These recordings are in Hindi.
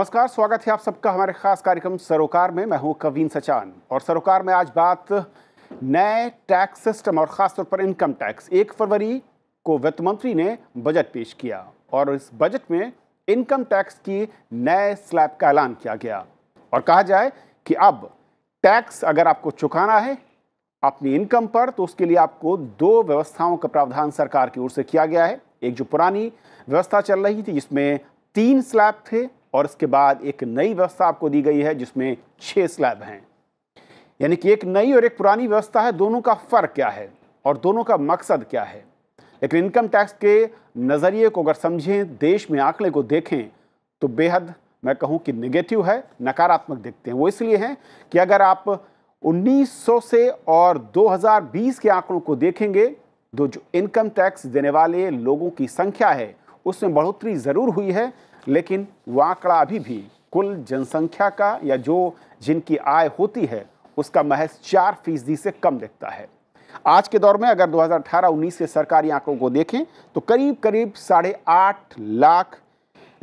नमस्कार स्वागत है आप सबका हमारे खास कार्यक्रम सरोकार में मैं हूं कवीन सचान और सरोकार में आज बात नए टैक्स सिस्टम और ख़ासतौर पर इनकम टैक्स एक फरवरी को वित्त मंत्री ने बजट पेश किया और इस बजट में इनकम टैक्स की नए स्लैब का ऐलान किया गया और कहा जाए कि अब टैक्स अगर आपको चुकाना है अपनी इनकम पर तो उसके लिए आपको दो व्यवस्थाओं का प्रावधान सरकार की ओर से किया गया है एक जो पुरानी व्यवस्था चल रही थी जिसमें तीन स्लैब थे और इसके बाद एक नई व्यवस्था आपको दी गई है जिसमें छः स्लैब हैं यानी कि एक नई और एक पुरानी व्यवस्था है दोनों का फ़र्क क्या है और दोनों का मकसद क्या है लेकिन इनकम टैक्स के नज़रिए को अगर समझें देश में आंकड़े को देखें तो बेहद मैं कहूं कि निगेटिव है नकारात्मक देखते हैं वो इसलिए हैं कि अगर आप 1900 से और 2020 के आंकड़ों को देखेंगे तो जो इनकम टैक्स देने वाले लोगों की संख्या है उसमें बढ़ोतरी ज़रूर हुई है लेकिन आंकड़ा अभी भी कुल जनसंख्या का या जो जिनकी आय होती है उसका महज चार फीसदी से कम दिखता है आज के दौर में अगर 2018-19 के सरकारी आंकड़ों को देखें तो करीब करीब साढ़े आठ लाख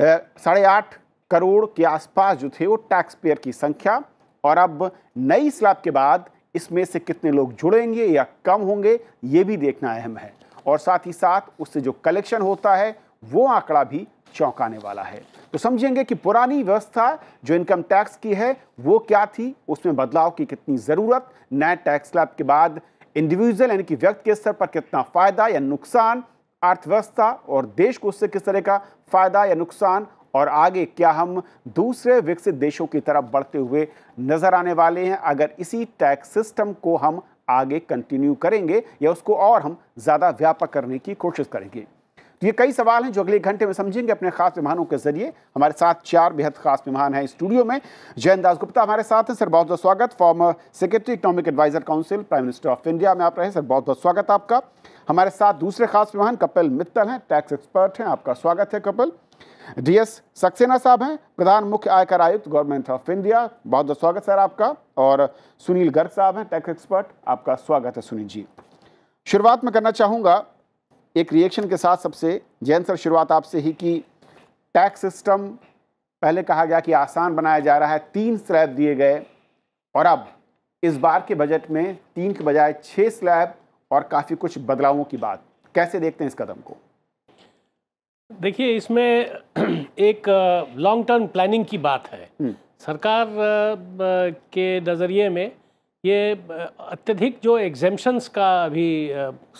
साढ़े आठ करोड़ के आसपास जो थे वो टैक्स पेयर की संख्या और अब नई स्लैब के बाद इसमें से कितने लोग जुड़ेंगे या कम होंगे ये भी देखना अहम है और साथ ही साथ उससे जो कलेक्शन होता है वो आंकड़ा भी चौंकाने वाला है तो समझेंगे कि पुरानी व्यवस्था जो इनकम टैक्स की है वो क्या थी उसमें बदलाव की कितनी ज़रूरत नए टैक्स स्लैब के बाद इंडिविजुअल यानी कि व्यक्ति के स्तर पर कितना फ़ायदा या नुकसान अर्थव्यवस्था और देश को उससे किस तरह का फ़ायदा या नुकसान और आगे क्या हम दूसरे विकसित देशों की तरफ बढ़ते हुए नज़र आने वाले हैं अगर इसी टैक्स सिस्टम को हम आगे कंटिन्यू करेंगे या उसको और हम ज़्यादा व्यापक करने की कोशिश करेंगे तो ये कई सवाल हैं जो अगले घंटे में समझेंगे अपने खास मेहमानों के जरिए हमारे साथ चार बेहद खास मेहमान हैं स्टूडियो में जयंत दास गुप्ता हमारे साथ हैं सर बहुत बहुत स्वागत former secretary economic advisor council prime minister of India में आप रहे सर बहुत बहुत स्वागत आपका हमारे साथ दूसरे खास मेहमान कपिल मित्तल हैं टैक्स एक्सपर्ट हैं आपका स्वागत है कपिल डीएस सक्सेना साहब हैं प्रधान मुख्य आयकर आयुक्त गवर्नमेंट ऑफ इंडिया बहुत बहुत स्वागत सर आपका और सुनील गर्ग साहब हैं टैक्स एक्सपर्ट आपका स्वागत है सुनील जी शुरुआत में करना चाहूँगा एक रिएक्शन के साथ सबसे जैन सर शुरुआत आपसे ही कि टैक्स सिस्टम पहले कहा गया कि आसान बनाया जा रहा है तीन स्लैब दिए गए और अब इस बार के बजट में तीन के बजाय छः स्लैब और काफ़ी कुछ बदलावों की बात कैसे देखते हैं इस कदम को देखिए इसमें एक लॉन्ग टर्म प्लानिंग की बात है हम्म। सरकार के नज़रिए में ये अत्यधिक जो एग्जेम्पन्स का अभी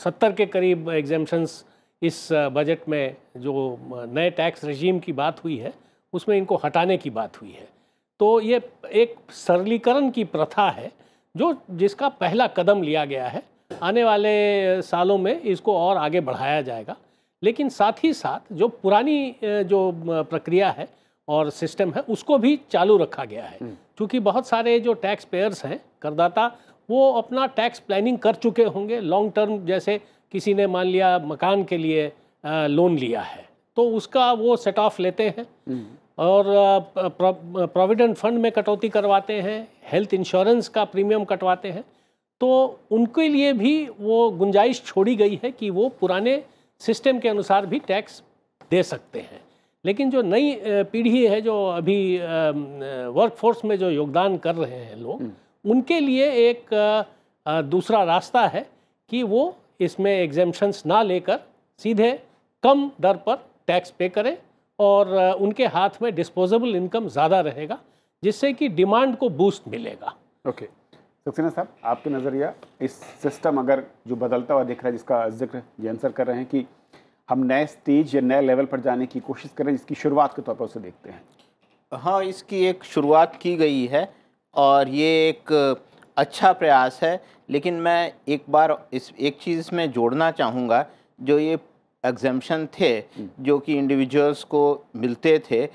सत्तर के करीब एग्जेम्पन्स इस बजट में जो नए टैक्स रजीम की बात हुई है उसमें इनको हटाने की बात हुई है तो ये एक सरलीकरण की प्रथा है जो जिसका पहला कदम लिया गया है आने वाले सालों में इसको और आगे बढ़ाया जाएगा लेकिन साथ ही साथ जो पुरानी जो प्रक्रिया है और सिस्टम है उसको भी चालू रखा गया है हम्म। क्योंकि बहुत सारे जो टैक्स पेयर्स हैं करदाता वो अपना टैक्स प्लानिंग कर चुके होंगे लॉन्ग टर्म जैसे किसी ने मान लिया मकान के लिए लोन लिया है तो उसका वो सेट ऑफ लेते हैं हम्म। और प्रोविडेंट फंड में कटौती करवाते हैं हेल्थ इंश्योरेंस का प्रीमियम कटवाते हैं तो उनके लिए भी वो गुंजाइश छोड़ी गई है कि वो पुराने सिस्टम के अनुसार भी टैक्स दे सकते हैं लेकिन जो नई पीढ़ी है जो अभी वर्कफोर्स में जो योगदान कर रहे हैं लोग हम्म। उनके लिए एक दूसरा रास्ता है कि वो इसमें एग्जेम्पन्स ना लेकर सीधे कम दर पर टैक्स पे करें और उनके हाथ में डिस्पोजेबल इनकम ज़्यादा रहेगा जिससे कि डिमांड को बूस्ट मिलेगा ओके okay. सक्सेना साहब आपके नज़रिया इस सिस्टम अगर जो बदलता हुआ दिख रहा है जिसका जिक्र ये आंसर कर रहे हैं कि हम नए स्टेज या नए लेवल पर जाने की कोशिश करें इसकी शुरुआत के तौर पर उसे देखते हैं हाँ इसकी एक शुरुआत की गई है और ये एक अच्छा प्रयास है लेकिन मैं एक बार इस एक चीज़ इसमें जोड़ना चाहूँगा जो ये एग्जामेशन थे हम्म। जो कि इंडिविजुअल्स को मिलते थे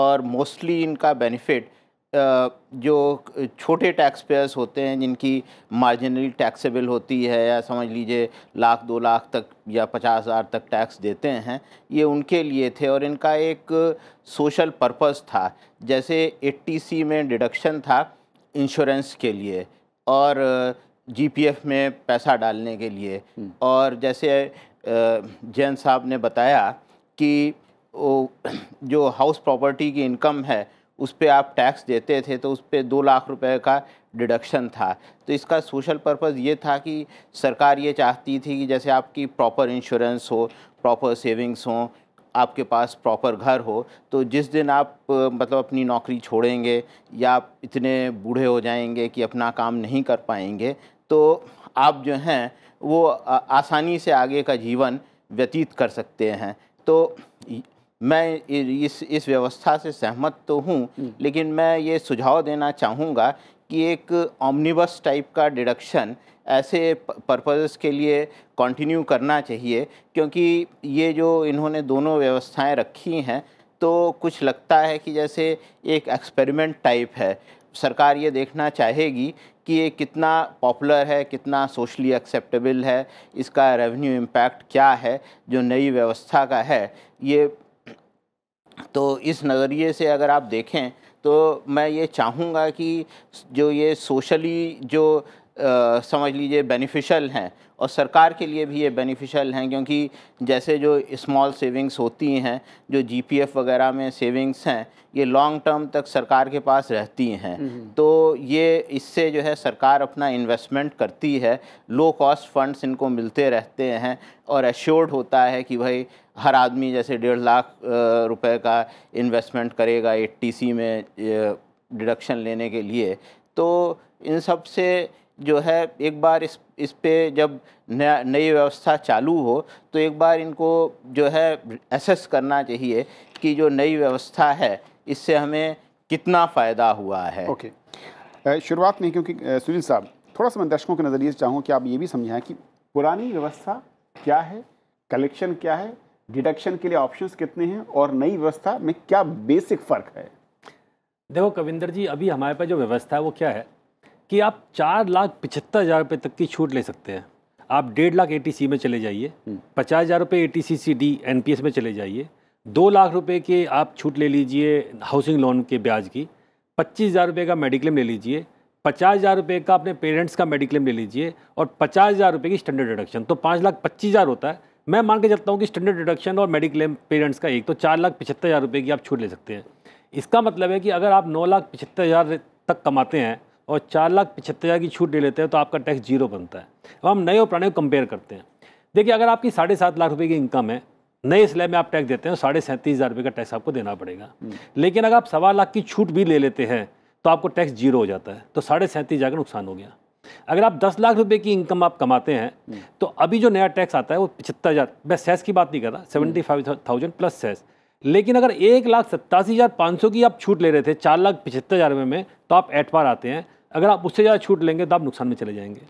और मोस्टली इनका बेनिफिट जो छोटे टैक्स पेयर्स होते हैं जिनकी मार्जिनली टैक्सेबल होती है या समझ लीजिए लाख दो लाख तक या पचास हज़ार तक टैक्स देते हैं ये उनके लिए थे और इनका एक सोशल पर्पस था जैसे ए में डिडक्शन था इंश्योरेंस के लिए और जीपीएफ में पैसा डालने के लिए हम्म। और जैसे जैन साहब ने बताया कि जो हाउस प्रॉपर्टी की इनकम है उस पर आप टैक्स देते थे तो उस पर दो लाख रुपए का डिडक्शन था तो इसका सोशल पर्पज़ ये था कि सरकार ये चाहती थी कि जैसे आपकी प्रॉपर इंश्योरेंस हो प्रॉपर सेविंग्स हो आपके पास प्रॉपर घर हो तो जिस दिन आप मतलब अपनी नौकरी छोड़ेंगे या आप इतने बूढ़े हो जाएंगे कि अपना काम नहीं कर पाएंगे तो आप जो हैं वो आसानी से आगे का जीवन व्यतीत कर सकते हैं तो मैं इस इस व्यवस्था से सहमत तो हूँ हम्म। लेकिन मैं ये सुझाव देना चाहूँगा कि एक ऑमनिबस टाइप का डिडक्शन ऐसे पर्पजेस के लिए कंटिन्यू करना चाहिए क्योंकि ये जो इन्होंने दोनों व्यवस्थाएं रखी हैं तो कुछ लगता है कि जैसे एक एक्सपेरिमेंट टाइप है सरकार ये देखना चाहेगी कि ये कितना पॉपुलर है कितना सोशली एक्सेप्टेबल है इसका रेवेन्यू इम्पैक्ट क्या है जो नई व्यवस्था का है ये तो इस नज़रिए से अगर आप देखें तो मैं ये चाहूँगा कि जो ये सोशली जो आ, समझ लीजिए बेनिफिशियल हैं और सरकार के लिए भी ये बेनिफिशियल हैं क्योंकि जैसे जो स्मॉल सेविंग्स होती हैं जो जीपीएफ वगैरह में सेविंग्स हैं ये लॉन्ग टर्म तक सरकार के पास रहती हैं हम्म, हम्म। तो ये इससे जो है सरकार अपना इन्वेस्टमेंट करती है लो कॉस्ट फंड्स इनको मिलते रहते हैं और एश्योर्ड होता है कि भाई हर आदमी जैसे डेढ़ लाख रुपए का इन्वेस्टमेंट करेगा ए में डिडक्शन लेने के लिए तो इन सब से जो है एक बार इस इस पे जब नया नई व्यवस्था चालू हो तो एक बार इनको जो है एसेस करना चाहिए कि जो नई व्यवस्था है इससे हमें कितना फ़ायदा हुआ है ओके okay. शुरुआत में क्योंकि सुनील साहब थोड़ा सा मैं दर्शकों के नज़रिए चाहूँ कि आप ये भी समझाएं कि पुरानी व्यवस्था क्या है कलेक्शन क्या है डिडक्शन के लिए ऑप्शंस कितने हैं और नई व्यवस्था में क्या बेसिक फ़र्क है देखो कविंदर जी अभी हमारे पास जो व्यवस्था है वो क्या है कि आप चार लाख पिछहत्तर हज़ार रुपये तक की छूट ले सकते हैं आप डेढ़ लाख ए में चले जाइए हम्म। पचास हज़ार रुपये eighty C C D N P S में चले जाइए दो लाख रुपए की आप छूट ले लीजिए हाउसिंग लोन के ब्याज की पच्चीस हज़ार रुपये का मेडिक्लेम ले लीजिए पचास हज़ार रुपये का अपने पेरेंट्स का मेडिक्लेम ले लीजिए और पचास हज़ार रुपये की स्टैंडर्ड डिडक्शन तो पाँच लाख पच्चीस हज़ार होता है मैं मान के चलता हूँ कि स्टैंडर्ड डिडक्शन और मेडिक्लेम पेरेंट्स का एक तो चार लाख पचहत्तर हज़ार रुपये की आप छूट ले सकते हैं इसका मतलब है कि अगर आप नौ लाख पचहत्तर हज़ार तक कमाते हैं और चार लाख पचहत्तर हज़ार की छूट ले लेते हैं तो आपका टैक्स जीरो बनता है अब हम नए और पुराने को कंपेयर करते हैं देखिए अगर आपकी साढ़े सात लाख रुपये की इनकम है नए स्लैब में आप टैक्स देते हैं तो साढ़े सैंतीस हज़ार रुपये का टैक्स आपको देना पड़ेगा हम्म। लेकिन अगर आप सवा लाख की छूट भी ले लेते हैं तो आपको टैक्स जीरो हो जाता है तो साढ़े सैंतीस हज़ार का नुकसान हो गया अगर आप दस लाख रुपए की इनकम आप कमाते हैं हम्म। तो अभी जो नया टैक्स आता है वो पचहत्तर हज़ार मैं सेस की बात नहीं कर रहा seventy five thousand plus cess लेकिन अगर एक लाख सत्तासी हज़ार पाँच सौ की आप छूट ले रहे थे चार लाख पचहत्तर हज़ार रुपये में तो आप एट पार आते हैं अगर आप उससे ज़्यादा छूट लेंगे तो आप नुकसान में चले जाएंगे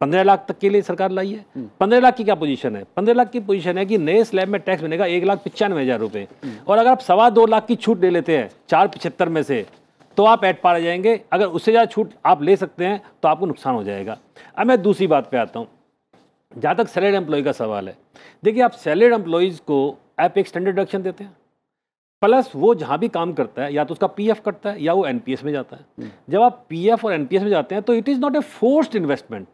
पंद्रह लाख तक के लिए सरकार लाई है हम्म। पंद्रह लाख की क्या पोजीशन है पंद्रह लाख की पोजीशन है कि नए स्लैब में टैक्स बनेगा एक लाख पचानवे हज़ार रुपये हम्म। और अगर आप सवा दो लाख की छूट ले लेते हैं चार पचहत्तर में से तो आप एट पार आ जाएंगे अगर उससे ज़्यादा छूट आप ले सकते हैं तो आपको नुकसान हो जाएगा अब मैं दूसरी बात पे आता हूँ जहाँ तक सैलरीड एम्प्लॉय का सवाल है देखिए आप सैलरीड एम्प्लॉयज़ को आप एक स्टैंडर्ड डिडक्शन देते हैं प्लस वो जहाँ भी काम करता है या तो उसका पीएफ कटता है या वो एनपीएस में जाता है हम्म। जब आप पीएफ और एनपीएस में जाते हैं तो it is not a forced investment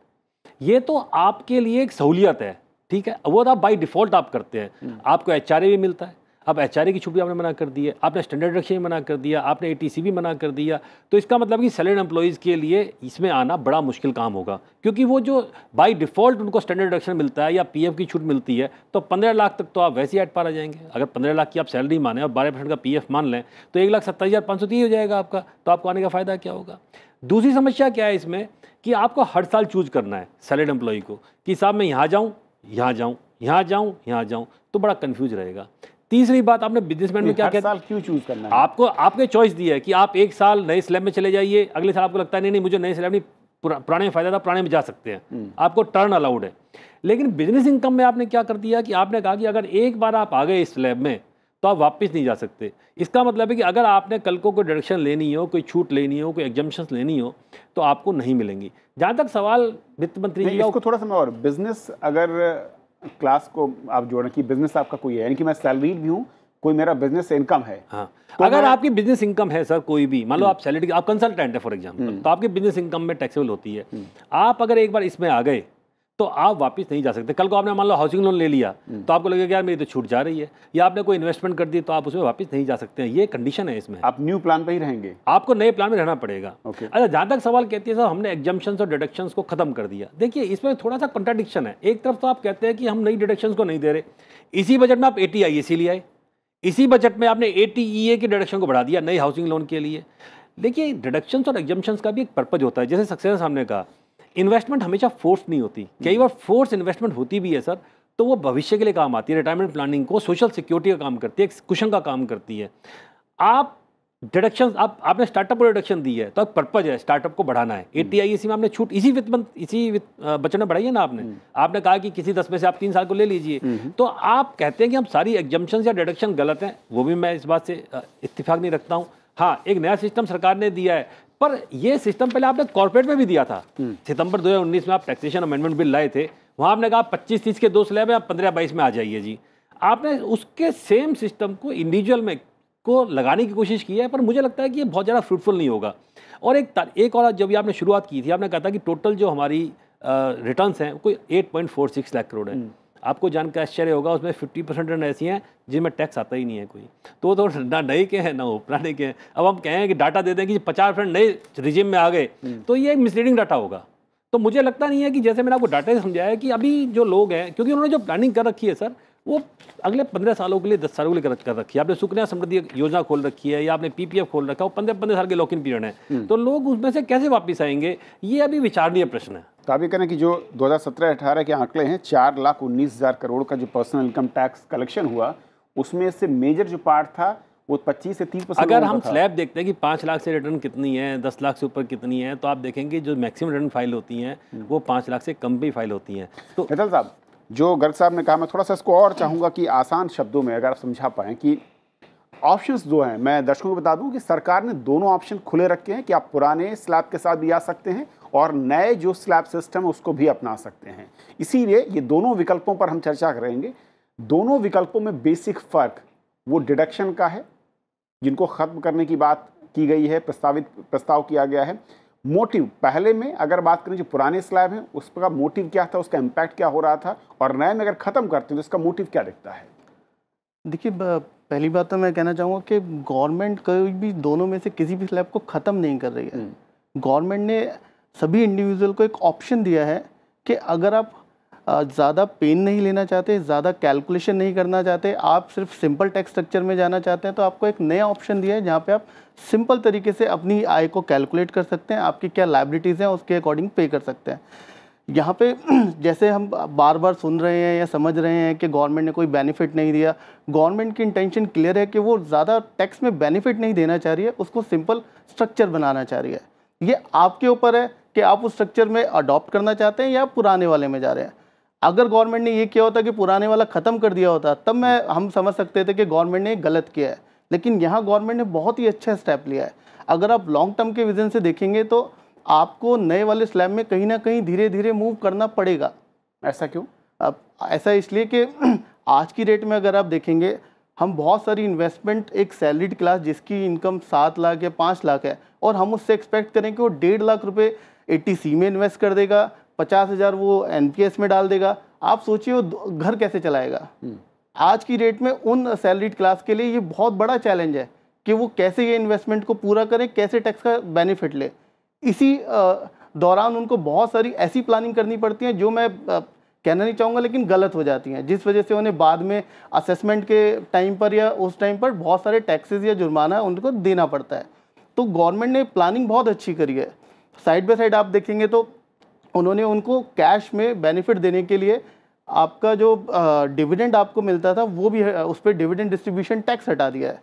ये तो आपके लिए एक सहूलियत है ठीक है वो तो आप बाई डिफ़ॉल्ट आप करते हैं हम्म। आपको एच भी मिलता है अब एच की छुट्टी आपने मना कर दी है आपने स्टैंडर्ड भी मना कर दिया आपने ए भी मना कर दिया तो इसका मतलब कि सेलेड एम्प्लॉयज़ के लिए इसमें आना बड़ा मुश्किल काम होगा क्योंकि वो जो बाई डिफ़ॉल्ट उनको स्टैंडर्ड रक्शन मिलता है या पी की छूट मिलती है तो पंद्रह लाख तक तो आप वैसे ही एट पार आ जाएंगे अगर पंद्रह लाख की आप सैलरी माने और बारह परसेंट का पी मान लें तो एक लाख हज़ार पाँच सौ हो जाएगा आपका तो आपको आने का फ़ायदा क्या होगा दूसरी समस्या क्या है इसमें कि आपको हर साल चूज करना है सेलेड एम्प्लॉय को कि साहब मैं यहाँ जाऊँ यहाँ जाऊँ यहाँ जाऊँ यहाँ जाऊँ तो बड़ा कन्फ्यूज रहेगा तीसरी बात आपने बिजनेसमैन में क्या कहता साल क्यों चूज करना है आपको आपने चॉइस दी है कि आप एक साल नए स्लैब में चले जाइए अगले साल आपको लगता है नहीं नहीं मुझे नए स्लैब नहीं पुराने में फायदा था पुराने में जा सकते हैं हम्म। आपको टर्न अलाउड है लेकिन बिजनेस इनकम में आपने क्या कर दिया कि आपने कहा कि अगर एक बार आप आ गए इस स्लैब में तो आप वापस नहीं जा सकते इसका मतलब है कि अगर आपने कल को कोई डायरेक्शन लेनी हो कोई छूट लेनी हो कोई एग्जामेशन लेनी हो तो आपको नहीं मिलेंगी जहाँ तक सवाल वित्त मंत्री जी का थोड़ा सा और बिजनेस अगर क्लास को आप जोड़ना कि बिजनेस आपका कोई है यानी कि मैं सैलरीड भी हूँ कोई मेरा बिजनेस इनकम है हाँ। तो अगर आपकी बिजनेस इनकम है सर कोई भी मान लो आप सैलरी हम्म। आप कंसल्टेंट है फॉर एग्जाम्पल तो आपकी बिजनेस इनकम में टैक्सेबल होती है हम्म। आप अगर एक बार इसमें आ गए तो आप वापस नहीं जा सकते कल को आपने मान लो हाउसिंग लोन ले लिया हम्म। तो आपको लगेगा यार मेरी तो छूट जा रही है या आपने कोई इन्वेस्टमेंट कर दी तो आप उसमें वापस नहीं जा सकते हैं ये कंडीशन है इसमें आप न्यू प्लान पर ही रहेंगे आपको नए प्लान में रहना पड़ेगा अच्छा जहाँ तक सवाल कहती है सर हमने एग्जामेशन और डिडक्शन को खत्म कर दिया देखिए इसमें थोड़ा सा कंट्राडिक्शन है एक तरफ तो आप कहते हैं कि हम नई डिडक्शन को नहीं दे रहे इसी बजट में आप ए टी आई सी लिए आए इसी बजट में आपने ए टी ई ए के डिडक्शन को बढ़ा दिया नई हाउसिंग लोन के लिए देखिए डिडक्शंस और एग्जामेशन का भी एक पर्पज होता है जैसे सक्सेना साहब ने कहा इन्वेस्टमेंट हमेशा फोर्स नहीं होती हम्म। कई बार फोर्स इन्वेस्टमेंट होती भी है सर तो वो भविष्य के लिए काम आती है रिटायरमेंट प्लानिंग को सोशल सिक्योरिटी का काम करती है कुशन का काम करती है आप डिडक्शन आप आपने स्टार्टअप को डिडक्शन दी है तो एक पर्पज है स्टार्टअप को बढ़ाना है ए टी आई इसी में आपने छूट इसी वित्त इसी बचत में बढ़ाई है ना आपने हम्म। आपने कहा कि किसी दस में से आप तीन साल को ले लीजिए हम्म, तो आप कहते हैं कि हम सारी एग्जम्पन या डिडक्शन गलत हैं वो भी मैं इस बात से इतफाक नहीं रखता हूँ हाँ एक नया सिस्टम सरकार ने दिया है पर यह सिस्टम पहले आपने कॉर्पोरेट में भी दिया था हम्म। सितंबर 2019 में आप टैक्सेशन अमेंडमेंट बिल लाए थे वहां आपने कहा पच्चीस तीस के दो स्लैब है आप पंद्रह बाईस में आ जाइए जी आपने उसके सेम सिस्टम को इंडिविजुअल में को लगाने की कोशिश की है पर मुझे लगता है कि ये बहुत ज़्यादा फ्रूटफुल नहीं होगा और एक एक और जब आपने शुरुआत की थी आपने कहा था कि टोटल जो हमारी रिटर्न्स हैं कोई सिक्स लाख करोड़ है आपको जानकर आश्चर्य होगा उसमें फिफ्टी परसेंट रन ऐसी हैं जिनमें टैक्स आता ही नहीं है कोई तो तो ना नए के हैं ना वो पुराने के हैं अब हम कहें कि डाटा दे दें कि पचास परसेंट नए रिजिम में आ गए हम्म। तो ये मिसलीडिंग डाटा होगा तो मुझे लगता नहीं है कि जैसे मैंने आपको डाटा ही समझाया कि अभी जो लोग हैं क्योंकि उन्होंने जो प्लानिंग कर रखी है सर वो अगले पंद्रह सालों के लिए दस सालों के लिए कर रखी है आपने सुकन्या समृद्धि योजना खोल रखी है या आपने पीपीएफ खोल रखा है पंद्रह पंद्रह साल के लॉक इन पीरियड है तो लोग उसमें से कैसे वापस आएंगे ये अभी विचारणीय प्रश्न है तो आप ये कहना कि जो 2017-18 के आंकड़े हैं चार लाख उन्नीस हज़ार करोड़ का जो पर्सनल इनकम टैक्स कलेक्शन हुआ उसमें से मेजर जो पार्ट था वो 25 से 30 परसेंट अगर हम स्लैब देखते हैं कि पाँच लाख से रिटर्न कितनी है दस लाख से ऊपर कितनी है तो आप देखेंगे जो मैक्सिमम रिटर्न फाइल होती हैं हम्म। वो पाँच लाख से कम भी फाइल होती हैं तो साहब जो गर्ग साहब ने कहा मैं थोड़ा सा इसको और चाहूँगा कि आसान शब्दों में अगर आप समझा पाएँ कि ऑप्शंस जो हैं मैं दर्शकों को बता दूं कि सरकार ने दोनों ऑप्शन खुले रखे हैं कि आप पुराने स्लैब के साथ भी आ सकते हैं और नए जो स्लैब सिस्टम है उसको भी अपना सकते हैं इसीलिए ये दोनों विकल्पों पर हम चर्चा करेंगे दोनों विकल्पों में बेसिक फ़र्क वो डिडक्शन का है जिनको ख़त्म करने की बात की गई है प्रस्तावित प्रस्ताव किया गया है मोटिव पहले में अगर बात करें जो पुराने स्लैब हैं उसका मोटिव क्या था उसका इम्पैक्ट क्या हो रहा था और नए में अगर ख़त्म करते हैं तो इसका मोटिव क्या दिखता है देखिए पहली बात तो मैं कहना चाहूँगा कि गवर्नमेंट कोई भी दोनों में से किसी भी स्लैब को ख़त्म नहीं कर रही है गवर्नमेंट हम्म। ने सभी इंडिविजुअल को एक ऑप्शन दिया है कि अगर आप ज़्यादा पेन नहीं लेना चाहते ज़्यादा कैलकुलेशन नहीं करना चाहते आप सिर्फ सिंपल टैक्स स्ट्रक्चर में जाना चाहते हैं तो आपको एक नया ऑप्शन दिया है जहाँ पे आप सिंपल तरीके से अपनी आय को कैलकुलेट कर सकते हैं आपकी क्या लाइबिलिटीज़ हैं उसके अकॉर्डिंग पे कर सकते हैं यहाँ पे जैसे हम बार बार सुन रहे हैं या समझ रहे हैं कि गवर्नमेंट ने कोई बेनिफिट नहीं दिया गवर्नमेंट की इंटेंशन क्लियर है कि वो ज़्यादा टैक्स में बेनिफिट नहीं देना चाह रही है उसको सिंपल स्ट्रक्चर बनाना चाह रही है ये आपके ऊपर है कि आप उस स्ट्रक्चर में अडॉप्ट करना चाहते हैं या पुराने वाले में जा रहे हैं अगर गवर्नमेंट ने ये किया होता कि पुराने वाला ख़त्म कर दिया होता तब मैं हम समझ सकते थे कि गवर्नमेंट ने गलत किया है लेकिन यहाँ गवर्नमेंट ने बहुत ही अच्छा स्टेप लिया है अगर आप लॉन्ग टर्म के विजन से देखेंगे तो आपको नए वाले स्लैब में कहीं ना कहीं धीरे धीरे मूव करना पड़ेगा ऐसा क्यों अब ऐसा इसलिए कि आज की डेट में अगर आप देखेंगे हम बहुत सारी इन्वेस्टमेंट एक सैलरीड क्लास जिसकी इनकम सात लाख या पाँच लाख है और हम उससे एक्सपेक्ट करें कि वो डेढ़ लाख रुपए एटीसी में इन्वेस्ट कर देगा पचास हज़ार वो एन में डाल देगा आप सोचिए वो घर कैसे चलाएगा हम्म। आज की डेट में उन सैलरीड क्लास के लिए ये बहुत बड़ा चैलेंज है कि वो कैसे ये इन्वेस्टमेंट को पूरा करें कैसे टैक्स का बेनिफिट ले इसी दौरान उनको बहुत सारी ऐसी प्लानिंग करनी पड़ती है जो मैं कहना नहीं चाहूँगा लेकिन गलत हो जाती हैं जिस वजह से उन्हें बाद में असेसमेंट के टाइम पर या उस टाइम पर बहुत सारे टैक्सेस या जुर्माना उनको देना पड़ता है तो गवर्नमेंट ने प्लानिंग बहुत अच्छी करी है साइड बाई साइड आप देखेंगे तो उन्होंने उनको कैश में बेनिफिट देने के लिए आपका जो डिविडेंड आपको मिलता था वो भी उस पर डिविडेंड डिस्ट्रीब्यूशन टैक्स हटा दिया है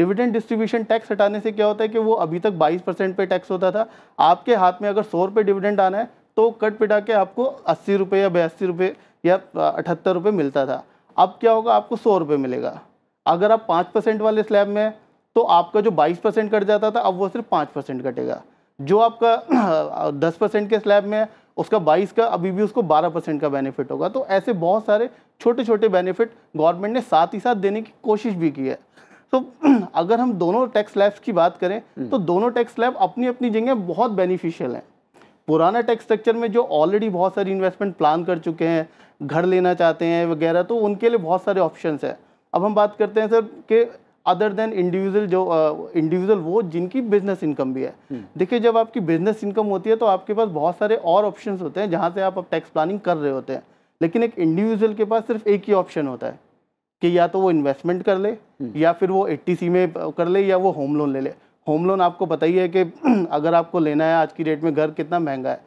डिविडेंड डिस्ट्रीब्यूशन टैक्स हटाने से क्या होता है कि वो अभी तक 22 परसेंट पे टैक्स होता था आपके हाथ में अगर सौ रुपये डिविडेंड आना है तो कट पिटा के आपको अस्सी रुपये या बयासी रुपये या अठहत्तर रुपये मिलता था अब क्या होगा आपको सौ रुपये मिलेगा अगर आप पाँच परसेंट वाले स्लैब में तो आपका जो बाईस परसेंट कट जाता था अब वो सिर्फ पाँच परसेंट कटेगा जो आपका दस परसेंट के स्लैब में उसका 22 का अभी भी उसको 12 परसेंट का बेनिफिट होगा तो ऐसे बहुत सारे छोटे छोटे बेनिफिट गवर्नमेंट ने साथ ही साथ देने की कोशिश भी की है तो अगर हम दोनों टैक्स स्लैब्स की बात करें हम्म। तो दोनों टैक्स स्लैब अपनी अपनी जगह बहुत बेनिफिशियल हैं पुराना टैक्स स्ट्रक्चर में जो ऑलरेडी बहुत सारी इन्वेस्टमेंट प्लान कर चुके हैं घर लेना चाहते हैं वगैरह तो उनके लिए बहुत सारे ऑप्शंस हैं अब हम बात करते हैं सर कि अदर देन इंडिविजुअल जो इंडिविजुअल uh, वो जिनकी बिजनेस इनकम भी है हम्म। देखिए जब आपकी बिजनेस इनकम होती है तो आपके पास बहुत सारे और ऑप्शंस होते हैं जहाँ से आप टैक्स प्लानिंग कर रहे होते हैं लेकिन एक इंडिविजुअल के पास सिर्फ एक ही ऑप्शन होता है कि या तो वो इन्वेस्टमेंट कर ले हम्म। या फिर वो ए में कर ले या वो होम लोन ले ले होम लोन आपको बताइए कि अगर आपको लेना है आज की डेट में घर कितना महंगा है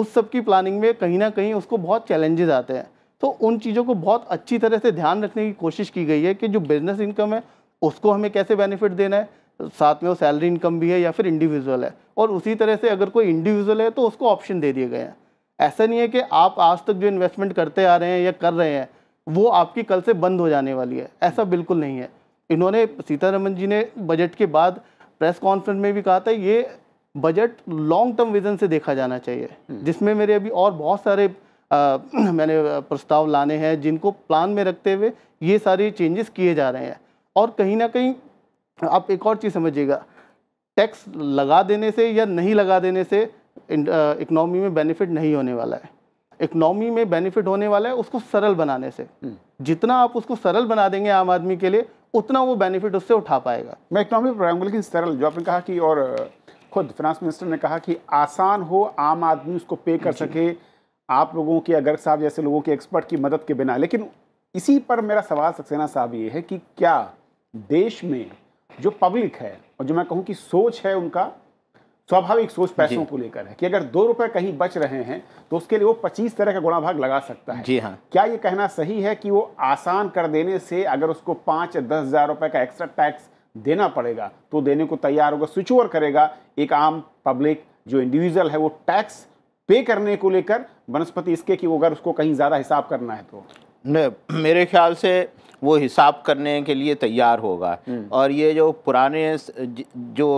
उस सब की प्लानिंग में कहीं ना कहीं उसको बहुत चैलेंजेस आते हैं तो उन चीज़ों को बहुत अच्छी तरह से ध्यान रखने की कोशिश की गई है कि जो बिजनेस इनकम है उसको हमें कैसे बेनिफिट देना है साथ में वो सैलरी इनकम भी है या फिर इंडिविजुअल है और उसी तरह से अगर कोई इंडिविजुअल है तो उसको ऑप्शन दे दिए गए हैं ऐसा नहीं है कि आप आज तक जो इन्वेस्टमेंट करते आ रहे हैं या कर रहे हैं वो आपकी कल से बंद हो जाने वाली है ऐसा बिल्कुल नहीं है इन्होंने सीतारमन जी ने बजट के बाद प्रेस कॉन्फ्रेंस में भी कहा था ये बजट लॉन्ग टर्म विजन से देखा जाना चाहिए हम्म। जिसमें मेरे अभी और बहुत सारे आ, मैंने प्रस्ताव लाने हैं जिनको प्लान में रखते हुए ये सारे चेंजेस किए जा रहे हैं और कहीं ना कहीं आप एक और चीज़ समझिएगा टैक्स लगा देने से या नहीं लगा देने से इकनॉमी में बेनिफिट नहीं होने वाला है इकनॉमी में बेनिफिट होने वाला है उसको सरल बनाने से हम्म। जितना आप उसको सरल बना देंगे आम आदमी के लिए उतना वो बेनिफिट उससे उठा पाएगा मैं इकनॉमी प्रोग्राम आऊँगा लेकिन सरल जो आपने कहा कि और खुद फिनांस मिनिस्टर ने कहा कि आसान हो आम आदमी उसको पे कर सके आप लोगों के अगर साहब जैसे लोगों के एक्सपर्ट की मदद के बिना लेकिन इसी पर मेरा सवाल सक्सेना साहब ये है कि क्या देश में जो पब्लिक है और जो मैं कहूं कि सोच है उनका स्वाभाविक सोच पैसों को लेकर है कि अगर दो रुपए कहीं बच रहे हैं तो उसके लिए वो पच्चीस तरह का गुणा भाग लगा सकता है जी हाँ क्या ये कहना सही है कि वो आसान कर देने से अगर उसको या दस हजार रुपए का एक्स्ट्रा टैक्स देना पड़ेगा तो देने को तैयार होगा स्विच ओवर करेगा एक आम पब्लिक जो इंडिविजुअल है वो टैक्स पे करने को लेकर वनस्पति इसके कि वो अगर उसको कहीं ज़्यादा हिसाब करना है तो मेरे ख्याल से वो हिसाब करने के लिए तैयार होगा हम्म। और ये जो पुराने जो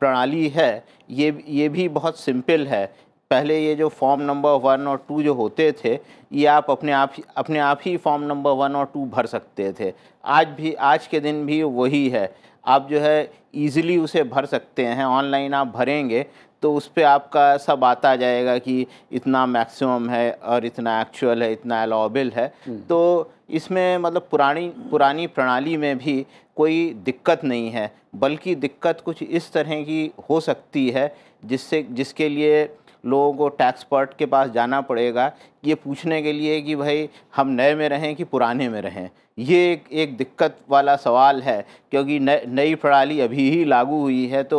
प्रणाली है ये ये भी बहुत सिंपल है पहले ये जो फॉर्म नंबर वन और टू जो होते थे ये आप अपने आप अपने आप ही फॉर्म नंबर वन और टू भर सकते थे आज भी आज के दिन भी वही है आप जो है ईज़िली उसे भर सकते हैं ऑनलाइन आप भरेंगे तो उस पर आपका सब आता जाएगा कि इतना मैक्सिमम है और इतना एक्चुअल है इतना अलाउबल है हम्म। तो इसमें मतलब पुरानी पुरानी प्रणाली में भी कोई दिक्कत नहीं है बल्कि दिक्कत कुछ इस तरह की हो सकती है जिससे जिसके लिए लोगों को टैक्स पर्ट के पास जाना पड़ेगा ये पूछने के लिए कि भाई हम नए में रहें कि पुराने में रहें ये एक एक दिक्कत वाला सवाल है क्योंकि नई प्रणाली अभी ही लागू हुई है तो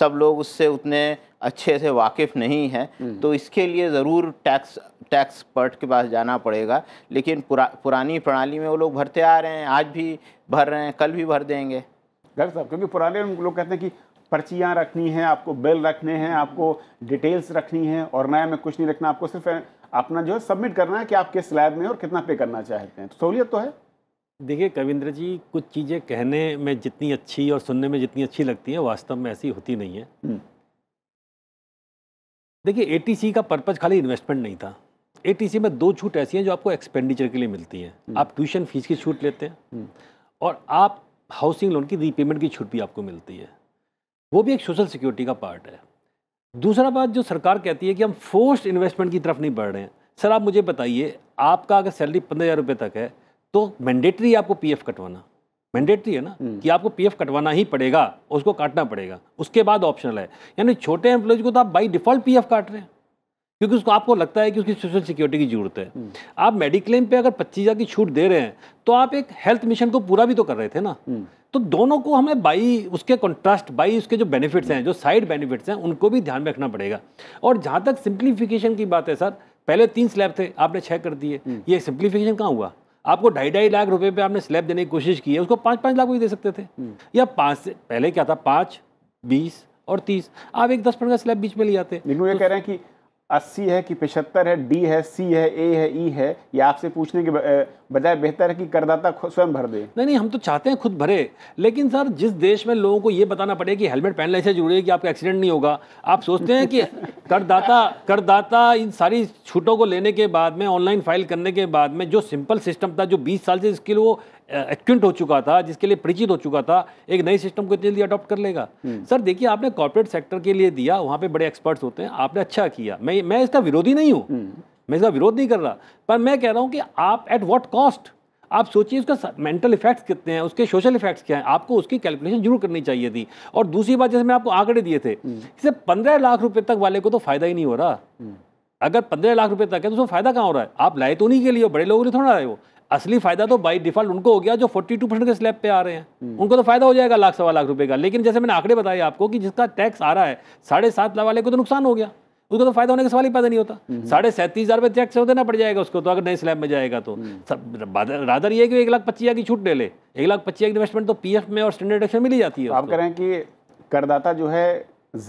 सब लोग उससे उतने अच्छे से वाकिफ़ नहीं है हम्म। तो इसके लिए ज़रूर टैक्स टैक्स पर्ट के पास जाना पड़ेगा लेकिन पुरा, पुरानी प्रणाली में वो लोग भरते आ रहे हैं आज भी भर रहे हैं कल भी भर देंगे डॉक्टर साहब क्योंकि पुराने लोग कहते हैं कि पर्चियाँ रखनी हैं आपको बिल रखने हैं आपको डिटेल्स रखनी है और नया में कुछ नहीं रखना आपको सिर्फ अपना जो है सबमिट करना है कि आप किस स्लैब में और कितना पे करना चाहते हैं तो सहूलियत तो है देखिए कविंद्र जी कुछ चीज़ें कहने में जितनी अच्छी और सुनने में जितनी अच्छी लगती हैं वास्तव में ऐसी होती नहीं है हम्म। देखिए ए का पर्पज़ खाली इन्वेस्टमेंट नहीं था ए में दो छूट ऐसी हैं जो आपको एक्सपेंडिचर के लिए मिलती हैं हम्म। आप ट्यूशन फीस की छूट लेते हैं हम्म। और आप हाउसिंग लोन की रीपेमेंट की छूट भी आपको मिलती है वो भी एक सोशल सिक्योरिटी का पार्ट है दूसरा बात जो सरकार कहती है कि हम फोर्स्ड इन्वेस्टमेंट की तरफ नहीं बढ़ रहे हैं सर आप मुझे बताइए आपका अगर सैलरी पंद्रह हज़ार रुपये तक है तो मैंडेटरी आपको एफ कटवाना मैंडेटरी है ना हम्म। कि आपको एफ कटवाना ही पड़ेगा उसको काटना पड़ेगा उसके बाद ऑप्शनल है यानी छोटे एम्प्लॉयज को तो आप बाई डिफ़ॉल्ट एफ काट रहे हैं क्योंकि उसको आपको लगता है कि उसकी सोशल सिक्योरिटी की जरूरत है हम्म। आप मेडिक्लेम पे अगर पच्चीस हज़ार की छूट दे रहे हैं तो आप एक हेल्थ मिशन को पूरा भी तो कर रहे थे ना हम्म। तो दोनों को हमें बाई उसके कंट्रास्ट बाई उसके जो बेनिफिट्स हैं जो साइड बेनिफिट्स हैं उनको भी ध्यान में रखना पड़ेगा और जहाँ तक सिंप्लीफिकेशन की बात है सर पहले तीन स्लैब थे आपने छः कर दिए हम्म। ये सिंप्लीफिकेशन कहाँ हुआ आपको ढाई ढाई लाख रुपए पे आपने स्लैब देने की कोशिश की है उसको पाँच पाँच लाख भी दे सकते थे या पाँच से पहले क्या था पाँच बीस और तीस आप एक दस परसेंट का स्लैब बीच में ले जाते ये तो कह रहे हैं कि अस्सी है कि पचहत्तर है डी है सी है ए है ई e है ये आपसे पूछने के बजाय बेहतर है कि करदाता स्वयं भर दे नहीं नहीं हम तो चाहते हैं खुद भरे लेकिन सर जिस देश में लोगों को ये बताना पड़े कि हेलमेट पहनने से जरूरी है कि आपका एक्सीडेंट नहीं होगा आप सोचते हैं कि करदाता करदाता इन सारी छूटों को लेने के बाद में ऑनलाइन फाइल करने के बाद में जो सिंपल सिस्टम था जो बीस साल से इसके लिए वो एक्विंट हो चुका था जिसके लिए परिचित हो चुका था एक नए सिस्टम को जल्दी अडॉप्ट कर लेगा हम्म। सर देखिए आपने कॉर्पोरेट सेक्टर के लिए दिया वहाँ पे बड़े एक्सपर्ट्स होते हैं आपने अच्छा किया मैं मैं इसका विरोधी नहीं हूँ हम्म। मैं इसका विरोध नहीं कर रहा पर मैं कह रहा हूँ कि आप एट वॉट कॉस्ट आप सोचिए उसका मेंटल इफेक्ट्स कितने हैं उसके सोशल इफेक्ट्स क्या हैं आपको उसकी कैलकुलेशन जरूर करनी चाहिए थी और दूसरी बात जैसे मैं आपको आंकड़े दिए थे हम्म। सिर्फ पंद्रह लाख रुपए तक वाले को तो फायदा ही नहीं हो रहा अगर पंद्रह लाख रुपए तक है तो उसमें फायदा कहाँ हो रहा है आप लाए तो नहीं के लिए बड़े लोगों ने थोड़ा आए हो असली फायदा तो बाई डिफॉल्ट उनको हो गया जो 42 परसेंट के स्लैब पे आ रहे हैं उनको तो फायदा हो जाएगा लाख सवा लाख रुपए का लेकिन जैसे मैंने आंकड़े बताए आपको कि जिसका टैक्स आ रहा है साढ़े सात लाख वाले को तो नुकसान हो गया उसको तो फायदा होने का सवाल ही पैदा नहीं होता हम्म। साढ़े सैंतीस हज़ार रुपये टैक्स देना पड़ जाएगा उसको तो अगर नए स्लैब में जाएगा तो राधर हम्म। ये कि एक लाख पच्चीस की छूट ले ले एक लाख पच्चीस की इन्वेस्टमेंट तो पी में और स्टैंडर्ड एक्शन मिली जाती है तो आप कह रहे हैं कि करदाता जो है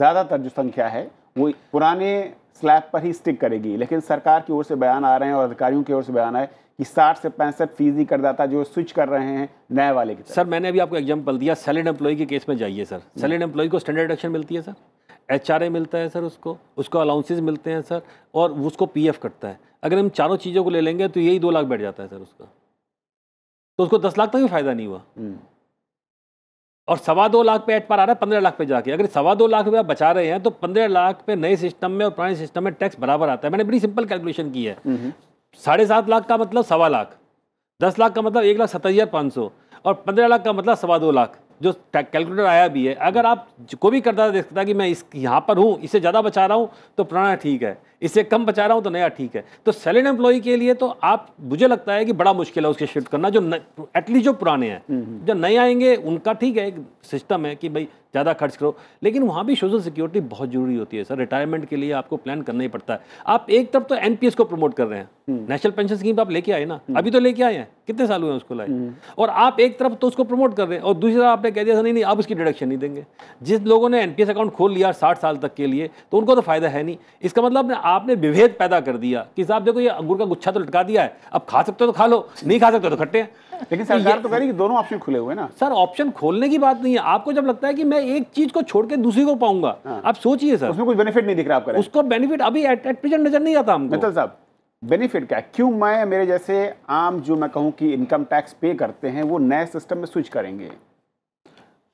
ज़्यादातर जो संख्या है वो पुराने स्लैब पर ही स्टिक करेगी लेकिन सरकार की ओर से बयान आ रहे हैं और अधिकारियों की ओर से बयान आए कि साठ से पैंसठ फीसदी करदाता जो स्विच कर रहे हैं नए वाले की सर मैंने अभी आपको एग्जाम्पल दिया सैलड एम्प्लॉय के केस में जाइए सर सैलड एम्प्लॉय को स्टैंडर्ड एक्शन मिलती है सर एच मिलता है सर उसको उसको अलाउंसेज मिलते हैं सर और उसको पी कटता है अगर हम चारों चीज़ों को ले लेंगे तो यही दो लाख बैठ जाता है सर उसका तो उसको दस लाख तक भी फायदा नहीं हुआ हम्म। और सवा दो लाख पे एट पर आ रहा है पंद्रह लाख पे जाके अगर सवा दो लाख रुपये बचा रहे हैं तो पंद्रह लाख पे नए सिस्टम में और पुराने सिस्टम में टैक्स बराबर आता है मैंने बड़ी सिंपल कैलकुलेशन की है हम्म, हम्म। साढ़े सात लाख का मतलब सवा लाख दस लाख का मतलब एक लाख सत्तर हज़ार पाँच सौ और पंद्रह लाख का मतलब सवा दो लाख जो कैलकुलेटर आया भी है अगर आप को भी करता देखता कि मैं इस यहाँ पर हूँ इससे ज़्यादा बचा रहा हूँ तो पुराना ठीक है इससे कम बचा रहा हूँ तो नया ठीक है तो सेलेंड एम्प्लॉई के लिए तो आप मुझे लगता है कि बड़ा मुश्किल है उसके शिफ्ट करना जो एटलीस्ट जो पुराने हैं हम्म, हम्म। जो नए आएंगे उनका ठीक है एक सिस्टम है कि भाई ज़्यादा खर्च करो लेकिन वहाँ भी सोशल सिक्योरिटी बहुत जरूरी होती है सर रिटायरमेंट के लिए आपको प्लान करना ही पड़ता है आप एक तरफ तो एन को प्रमोट कर रहे हैं नेशनल पेंशन स्कीम आप लेके आए ना हम्म। अभी तो लेके आए हैं कितने साल हुए उसको लाए और आप एक तरफ तो उसको प्रमोट कर रहे हैं और दूसरी तरफ आपने कह दिया था नहीं नहीं आप उसकी डिडक्शन नहीं देंगे जिस लोगों ने एन अकाउंट खोल लिया साठ साल तक के लिए तो उनको तो फायदा है नहीं इसका मतलब आप आपने विभेद पैदा कर दिया कि साहब देखो ये अंगूर का गुच्छा तो लटका दिया है अब खा सकते हो तो खा लो नहीं खा सकते तो खट्टे हैं लेकिन तो सरकार तो कह रही है कि दोनों ऑप्शन खुले हुए ना सर ऑप्शन खोलने की बात नहीं है आपको जब लगता है कि मैं एक चीज को छोड़ के दूसरी को पाऊंगा हाँ। आप सोचिए सर उसमें कुछ बेनिफिट नहीं दिख रहा आपका उसको बेनिफिट अभी एट प्रेजेंट नजर नहीं आता हमको साहब बेनिफिट क्या क्यों मैं मेरे जैसे आम जो मैं कहूँ कि इनकम टैक्स पे करते हैं वो नए सिस्टम में स्विच करेंगे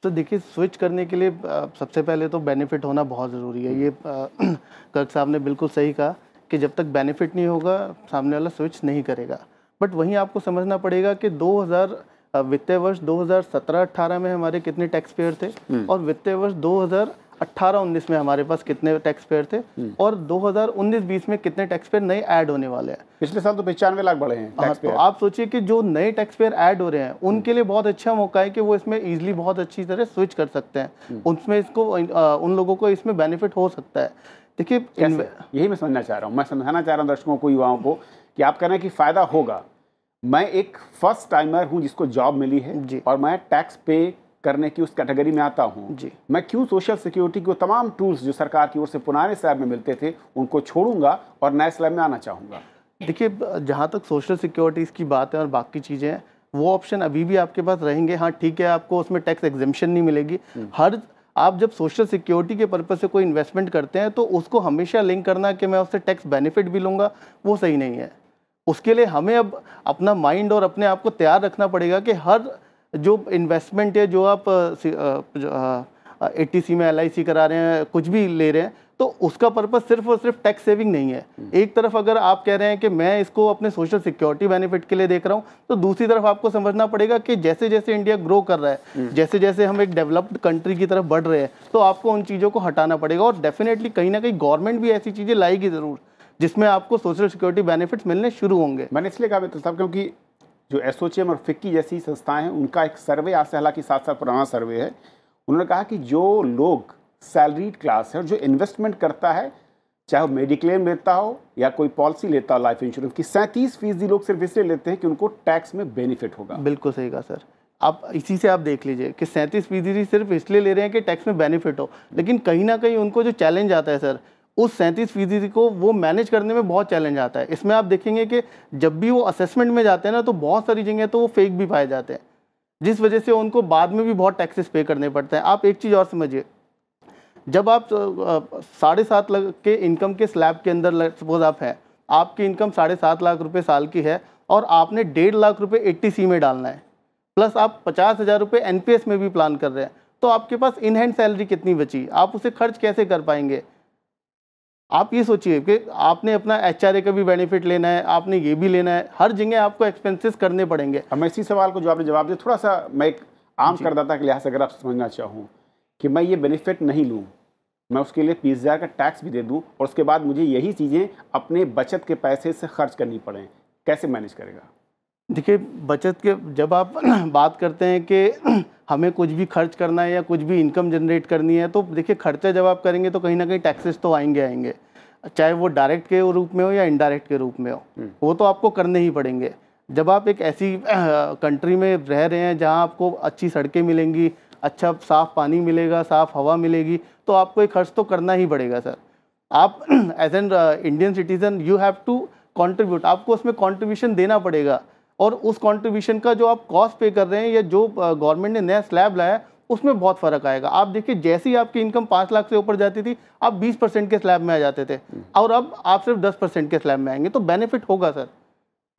तो देखिए स्विच करने के लिए सबसे पहले तो बेनिफिट होना बहुत ज़रूरी है ये कर्क साहब ने बिल्कुल सही कहा कि जब तक बेनिफिट नहीं होगा सामने वाला स्विच नहीं करेगा बट वहीं आपको समझना पड़ेगा कि 2000 वित्तीय वर्ष 2017-18 में हमारे कितने टैक्स पेयर थे हम्म। और वित्तीय वर्ष 18-19 में हमारे पास कितने टैक्स पेयर थे हम्म। और 2019-20 में कितने टैक्स पेयर नए ऐड होने वाले हैं पिछले साल तो पचानवे लाख बढ़े हैं हाँ तो आप सोचिए कि जो नए टैक्स पेयर ऐड हो रहे हैं उनके लिए बहुत अच्छा मौका है कि वो इसमें ईजिली बहुत अच्छी तरह स्विच कर सकते हैं हम्म। उसमें इसको उन लोगों को इसमें बेनिफिट हो सकता है देखिए यही मैं समझना चाह रहा हूँ मैं समझाना चाह रहा हूँ दर्शकों को युवाओं को कि आप कह रहे हैं कि फ़ायदा होगा मैं एक फर्स्ट टाइमर हूँ जिसको जॉब मिली है और मैं टैक्स पे करने की उस कैटेगरी में आता हूँ जी मैं क्यों सोशल सिक्योरिटी के तमाम टूल्स जो सरकार की ओर से पुराने स्लैब में मिलते थे उनको छोड़ूंगा और नए स्लैब में आना चाहूँगा देखिए जहाँ तक सोशल सिक्योरिटीज़ की बात है और बाकी चीज़ें वो ऑप्शन अभी भी आपके पास रहेंगे हाँ ठीक है आपको उसमें टैक्स एग्जेम्पशन नहीं मिलेगी हम्म। हर आप जब सोशल सिक्योरिटी के पर्पज़ से कोई इन्वेस्टमेंट करते हैं तो उसको हमेशा लिंक करना कि मैं उससे टैक्स बेनिफिट भी लूँगा वो सही नहीं है उसके लिए हमें अब अपना माइंड और अपने आप को तैयार रखना पड़ेगा कि हर जो इन्वेस्टमेंट है जो आप ए टी में एल करा रहे हैं कुछ भी ले रहे हैं तो उसका पर्पज़ सिर्फ और सिर्फ टैक्स सेविंग नहीं है हम्म। एक तरफ अगर आप कह रहे हैं कि मैं इसको अपने सोशल सिक्योरिटी बेनिफिट के लिए देख रहा हूँ तो दूसरी तरफ आपको समझना पड़ेगा कि जैसे जैसे इंडिया ग्रो कर रहा है हम्म। जैसे जैसे हम एक डेवलप्ड कंट्री की तरफ बढ़ रहे हैं तो आपको उन चीज़ों को हटाना पड़ेगा और डेफिनेटली कहीं ना कहीं गवर्नमेंट भी ऐसी चीज़ें लाएगी ज़रूर जिसमें आपको सोशल सिक्योरिटी बेनिफिट्स मिलने शुरू होंगे मैंने इसलिए कहा मित्र साहब क्योंकि जो एसोचेम और फिक्की जैसी संस्थाएं हैं उनका एक सर्वे आज से हालांकि सात साल पुराना सर्वे है उन्होंने कहा कि जो लोग सैलरीड क्लास है और जो इन्वेस्टमेंट करता है चाहे वो मेडिक्लेम लेता हो या कोई पॉलिसी लेता हो लाइफ इंश्योरेंस की सैंतीस फीसदी लोग सिर्फ इसलिए लेते हैं कि उनको टैक्स में बेनिफिट होगा बिल्कुल सही कहा सर आप इसी से आप देख लीजिए कि सैंतीस फीसदी सिर्फ इसलिए ले रहे हैं कि टैक्स में बेनिफिट हो लेकिन कहीं ना कहीं उनको जो चैलेंज आता है सर उस सैंतीस फीसदी को वो मैनेज करने में बहुत चैलेंज आता है इसमें आप देखेंगे कि जब भी वो असेसमेंट में जाते हैं ना तो बहुत सारी जगह तो वो फेक भी पाए जाते हैं जिस वजह से उनको बाद में भी बहुत टैक्सेस पे करने पड़ते हैं आप एक चीज़ और समझिए जब आप साढ़े सात लाख के इनकम के स्लैब के अंदर सपोज आप हैं आपकी इनकम साढ़े सात लाख रुपए साल की है और आपने डेढ़ लाख रुपए एट्टी सी में डालना है प्लस आप पचास हज़ार रुपये एन में भी प्लान कर रहे हैं तो आपके पास इन हैंड सैलरी कितनी बची आप उसे खर्च कैसे कर पाएंगे आप ये सोचिए कि आपने अपना एच का भी बेनिफिट लेना है आपने ये भी लेना है हर जगह आपको एक्सपेंसेस करने पड़ेंगे अब मैं इसी सवाल को जो आपने जवाब दिया थोड़ा सा मैं एक आम करदाता के लिहाज से अगर आप समझना चाहूँ कि मैं ये बेनिफिट नहीं लूँ मैं उसके लिए बीस हज़ार का टैक्स भी दे दूँ और उसके बाद मुझे यही चीज़ें अपने बचत के पैसे से खर्च करनी पड़ें कैसे मैनेज करेगा देखिए बचत के जब आप बात करते हैं कि हमें कुछ भी खर्च करना है या कुछ भी इनकम जनरेट करनी है तो देखिए खर्चा जब आप करेंगे तो कहीं ना कहीं टैक्सेस तो आएंगे आएंगे चाहे वो डायरेक्ट के रूप में हो या इनडायरेक्ट के रूप में हो हम्म। वो तो आपको करने ही पड़ेंगे जब आप एक ऐसी कंट्री में रह रहे हैं जहाँ आपको अच्छी सड़कें मिलेंगी अच्छा साफ़ पानी मिलेगा साफ़ हवा मिलेगी तो आपको एक खर्च तो करना ही पड़ेगा सर आप as an Indian citizen you have to contribute आपको उसमें कंट्रीब्यूशन देना पड़ेगा और उस कंट्रीब्यूशन का जो आप कॉस्ट पे कर रहे हैं या जो गवर्नमेंट ने नया स्लैब लाया उसमें बहुत फ़र्क आएगा आप देखिए जैसे ही आपकी इनकम पाँच लाख से ऊपर जाती थी आप बीस परसेंट के स्लैब में आ जाते थे हम्म। और अब आप सिर्फ दस परसेंट के स्लैब में आएंगे तो बेनिफिट होगा सर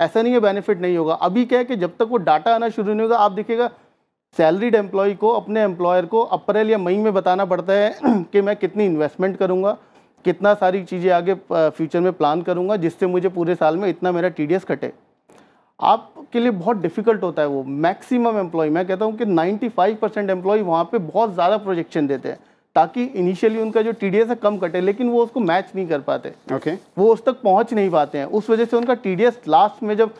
ऐसा नहीं है बेनिफिट नहीं होगा अभी क्या है कि जब तक वो डाटा आना शुरू नहीं होगा आप देखिएगा सैलरीड एम्प्लॉय को अपने एम्प्लॉयर को अप्रैल या मई में बताना पड़ता है कि मैं कितनी इन्वेस्टमेंट करूँगा कितना सारी चीज़ें आगे फ्यूचर में प्लान करूँगा जिससे मुझे पूरे साल में इतना मेरा टी कटे आपके लिए बहुत डिफिकल्ट होता है वो मैक्सिमम एम्प्लॉय मैं कहता हूँ कि 95 परसेंट एम्प्लॉय वहाँ पर बहुत ज़्यादा प्रोजेक्शन देते हैं ताकि इनिशियली उनका जो टी डी एस है कम कटे लेकिन वो उसको मैच नहीं कर पाते ओके okay. वो उस तक पहुँच नहीं पाते हैं उस वजह से उनका टी डी एस लास्ट में जब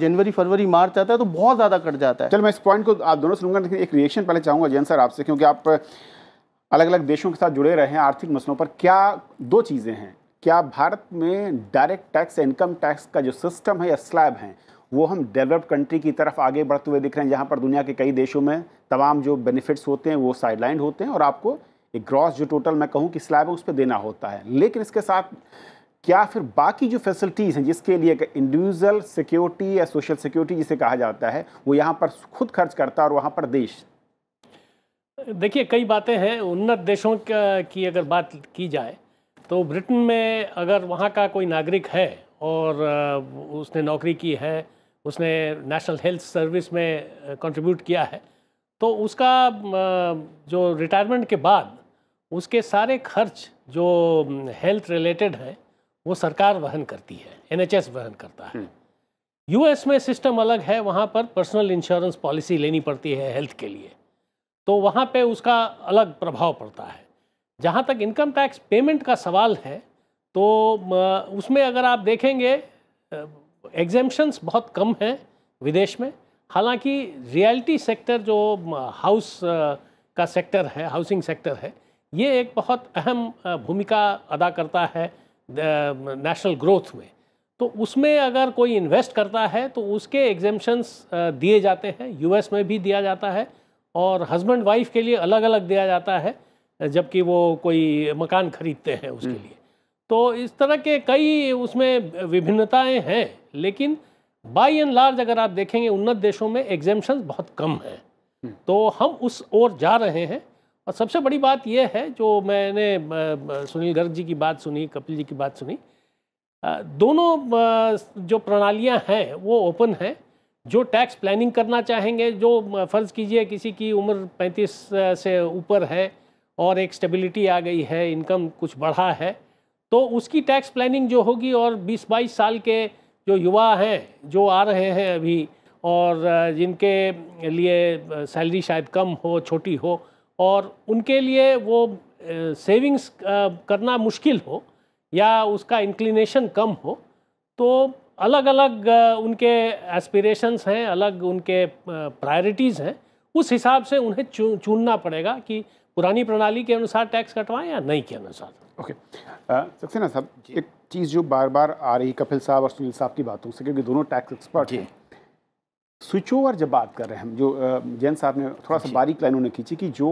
जनवरी फरवरी मार्च आता है तो बहुत ज़्यादा कट जाता है चल मैं इस पॉइंट को आप दोनों सुनूंगा लेकिन एक रिएक्शन पहले चाहूँगा जैन सर आपसे क्योंकि आप अलग अलग देशों के साथ जुड़े रहे हैं आर्थिक मसलों पर क्या दो चीज़ें हैं क्या भारत में डायरेक्ट टैक्स इनकम टैक्स का जो सिस्टम है या स्लैब है वो हम डेवलप्ड कंट्री की तरफ आगे बढ़ते हुए दिख रहे हैं जहाँ पर दुनिया के कई देशों में तमाम जो बेनिफिट्स होते हैं वो साइडलाइंड होते हैं और आपको एक ग्रॉस जो टोटल मैं कहूँ कि स्लैब है उस पर देना होता है लेकिन इसके साथ क्या फिर बाकी जो फैसिलिटीज़ हैं जिसके लिए इंडिविजुअल सिक्योरिटी या सोशल सिक्योरिटी जिसे कहा जाता है वो यहाँ पर खुद खर्च करता है और वहाँ पर देश देखिए कई बातें हैं उन्नत देशों की अगर बात की जाए तो ब्रिटेन में अगर वहाँ का कोई नागरिक है और उसने नौकरी की है उसने नेशनल हेल्थ सर्विस में कंट्रीब्यूट किया है तो उसका जो रिटायरमेंट के बाद उसके सारे खर्च जो हेल्थ रिलेटेड हैं वो सरकार वहन करती है एनएचएस वहन करता है यूएस हम्म। में सिस्टम अलग है वहाँ पर पर्सनल इंश्योरेंस पॉलिसी लेनी पड़ती है हेल्थ के लिए तो वहाँ पे उसका अलग प्रभाव पड़ता है जहाँ तक इनकम टैक्स पेमेंट का सवाल है तो उसमें अगर आप देखेंगे एग्जेम्पन्स बहुत कम हैं विदेश में हालांकि रियलिटी सेक्टर जो हाउस का सेक्टर है हाउसिंग सेक्टर है ये एक बहुत अहम भूमिका अदा करता है नेशनल ग्रोथ में तो उसमें अगर कोई इन्वेस्ट करता है तो उसके एग्जेम्पन्स दिए जाते हैं यूएस में भी दिया जाता है और हस्बैंड वाइफ के लिए अलग अलग दिया जाता है जबकि वो कोई मकान खरीदते हैं उसके हम्म। लिए तो इस तरह के कई उसमें विभिन्नताएं हैं लेकिन बाई एंड लार्ज अगर आप देखेंगे उन्नत देशों में एग्जेम्शन बहुत कम हैं हम्म। तो हम उस ओर जा रहे हैं और सबसे बड़ी बात यह है जो मैंने सुनील गर्ग जी की बात सुनी कपिल जी की बात सुनी दोनों जो प्रणालियां हैं वो ओपन हैं जो टैक्स प्लानिंग करना चाहेंगे जो फ़र्ज़ कीजिए किसी की उम्र 35 से ऊपर है और एक स्टेबिलिटी आ गई है इनकम कुछ बढ़ा है तो उसकी टैक्स प्लानिंग जो होगी और 20-22 साल के जो युवा हैं जो आ रहे हैं अभी और जिनके लिए सैलरी शायद कम हो छोटी हो और उनके लिए वो सेविंग्स करना मुश्किल हो या उसका इंक्लिनेशन कम हो तो अलग अलग उनके एस्पिरेशंस हैं अलग उनके प्रायोरिटीज़ हैं उस हिसाब से उन्हें चुनना पड़ेगा कि पुरानी प्रणाली के अनुसार टैक्स कटवाएं या नहीं के अनुसार ओके सक्सेना साहब एक चीज़ जो बार बार आ रही कपिल साहब और सुनील साहब की बातों से क्योंकि दोनों टैक्स एक्सपर्ट हैं स्विच ओवर जब बात कर रहे हैं हम जो जैन साहब ने थोड़ा सा बारीक लाइन उन्होंने खींची कि जो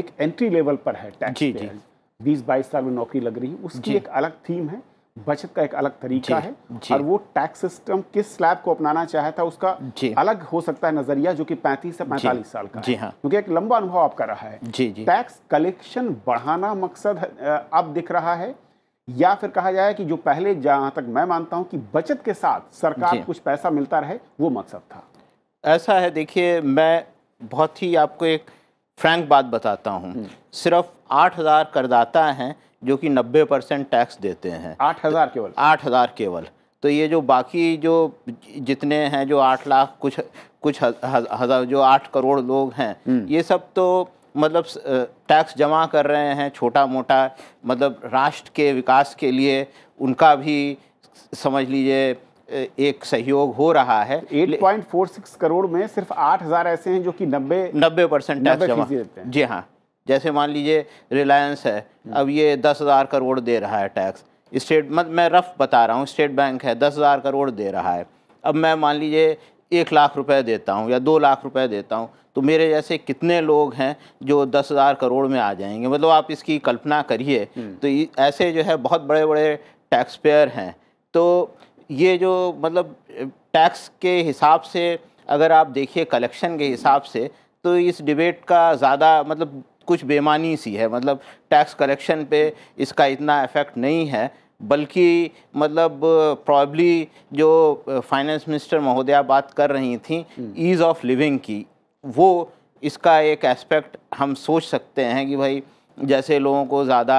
एक एंट्री लेवल पर है टैक्स बीस बाईस साल में नौकरी लग रही है उसकी एक अलग थीम है बचत का एक अलग तरीका है और वो टैक्स सिस्टम किस स्लैब को अपनाना चाहे था उसका अलग हो सकता है नजरिया जो कि 35 से 45 साल का है हाँ। क्योंकि एक लंबा अनुभव आपका रहा है जी जी टैक्स कलेक्शन बढ़ाना मकसद अब दिख रहा है या फिर कहा जाए कि जो पहले जहां तक मैं मानता हूँ कि बचत के साथ सरकार कुछ पैसा मिलता रहे वो मकसद था ऐसा है देखिए मैं बहुत ही आपको एक फ्रैंक बात बताता हूँ हम्म। सिर्फ आठ हज़ार करदाता हैं जो कि 90 परसेंट टैक्स देते हैं आठ हज़ार केवल आठ हज़ार केवल तो ये जो बाकी जो जितने हैं जो आठ लाख कुछ कुछ हज़ार जो आठ करोड़ लोग हैं हम्म। ये सब तो मतलब टैक्स जमा कर रहे हैं छोटा मोटा मतलब राष्ट्र के विकास के लिए उनका भी समझ लीजिए एक सहयोग हो रहा है 8.46 करोड़ में सिर्फ 8000 ऐसे हैं जो कि 90 नब्बे परसेंट टैक्स जमा जी हाँ जैसे मान लीजिए रिलायंस है हम्म। अब ये दस हज़ार करोड़ दे रहा है टैक्स स्टेट मत मैं रफ बता रहा हूँ स्टेट बैंक है दस हज़ार करोड़ दे रहा है अब मैं मान लीजिए एक लाख रुपए देता हूँ या दो लाख रुपए देता हूँ तो मेरे जैसे कितने लोग हैं जो दस हज़ार करोड़ में आ जाएंगे मतलब आप इसकी कल्पना करिए हम्म। तो ऐसे जो है बहुत बड़े बड़े टैक्स पेयर हैं तो ये जो मतलब टैक्स के हिसाब से अगर आप देखिए कलेक्शन के हिसाब से तो इस डिबेट का ज़्यादा मतलब कुछ बेमानी सी है मतलब टैक्स कलेक्शन पे इसका इतना इफ़ेक्ट नहीं है बल्कि मतलब प्रॉब्ली जो फाइनेंस मिनिस्टर महोदया बात कर रही थी ईज़ ऑफ लिविंग की वो इसका एक एस्पेक्ट हम सोच सकते हैं कि भाई जैसे लोगों को ज़्यादा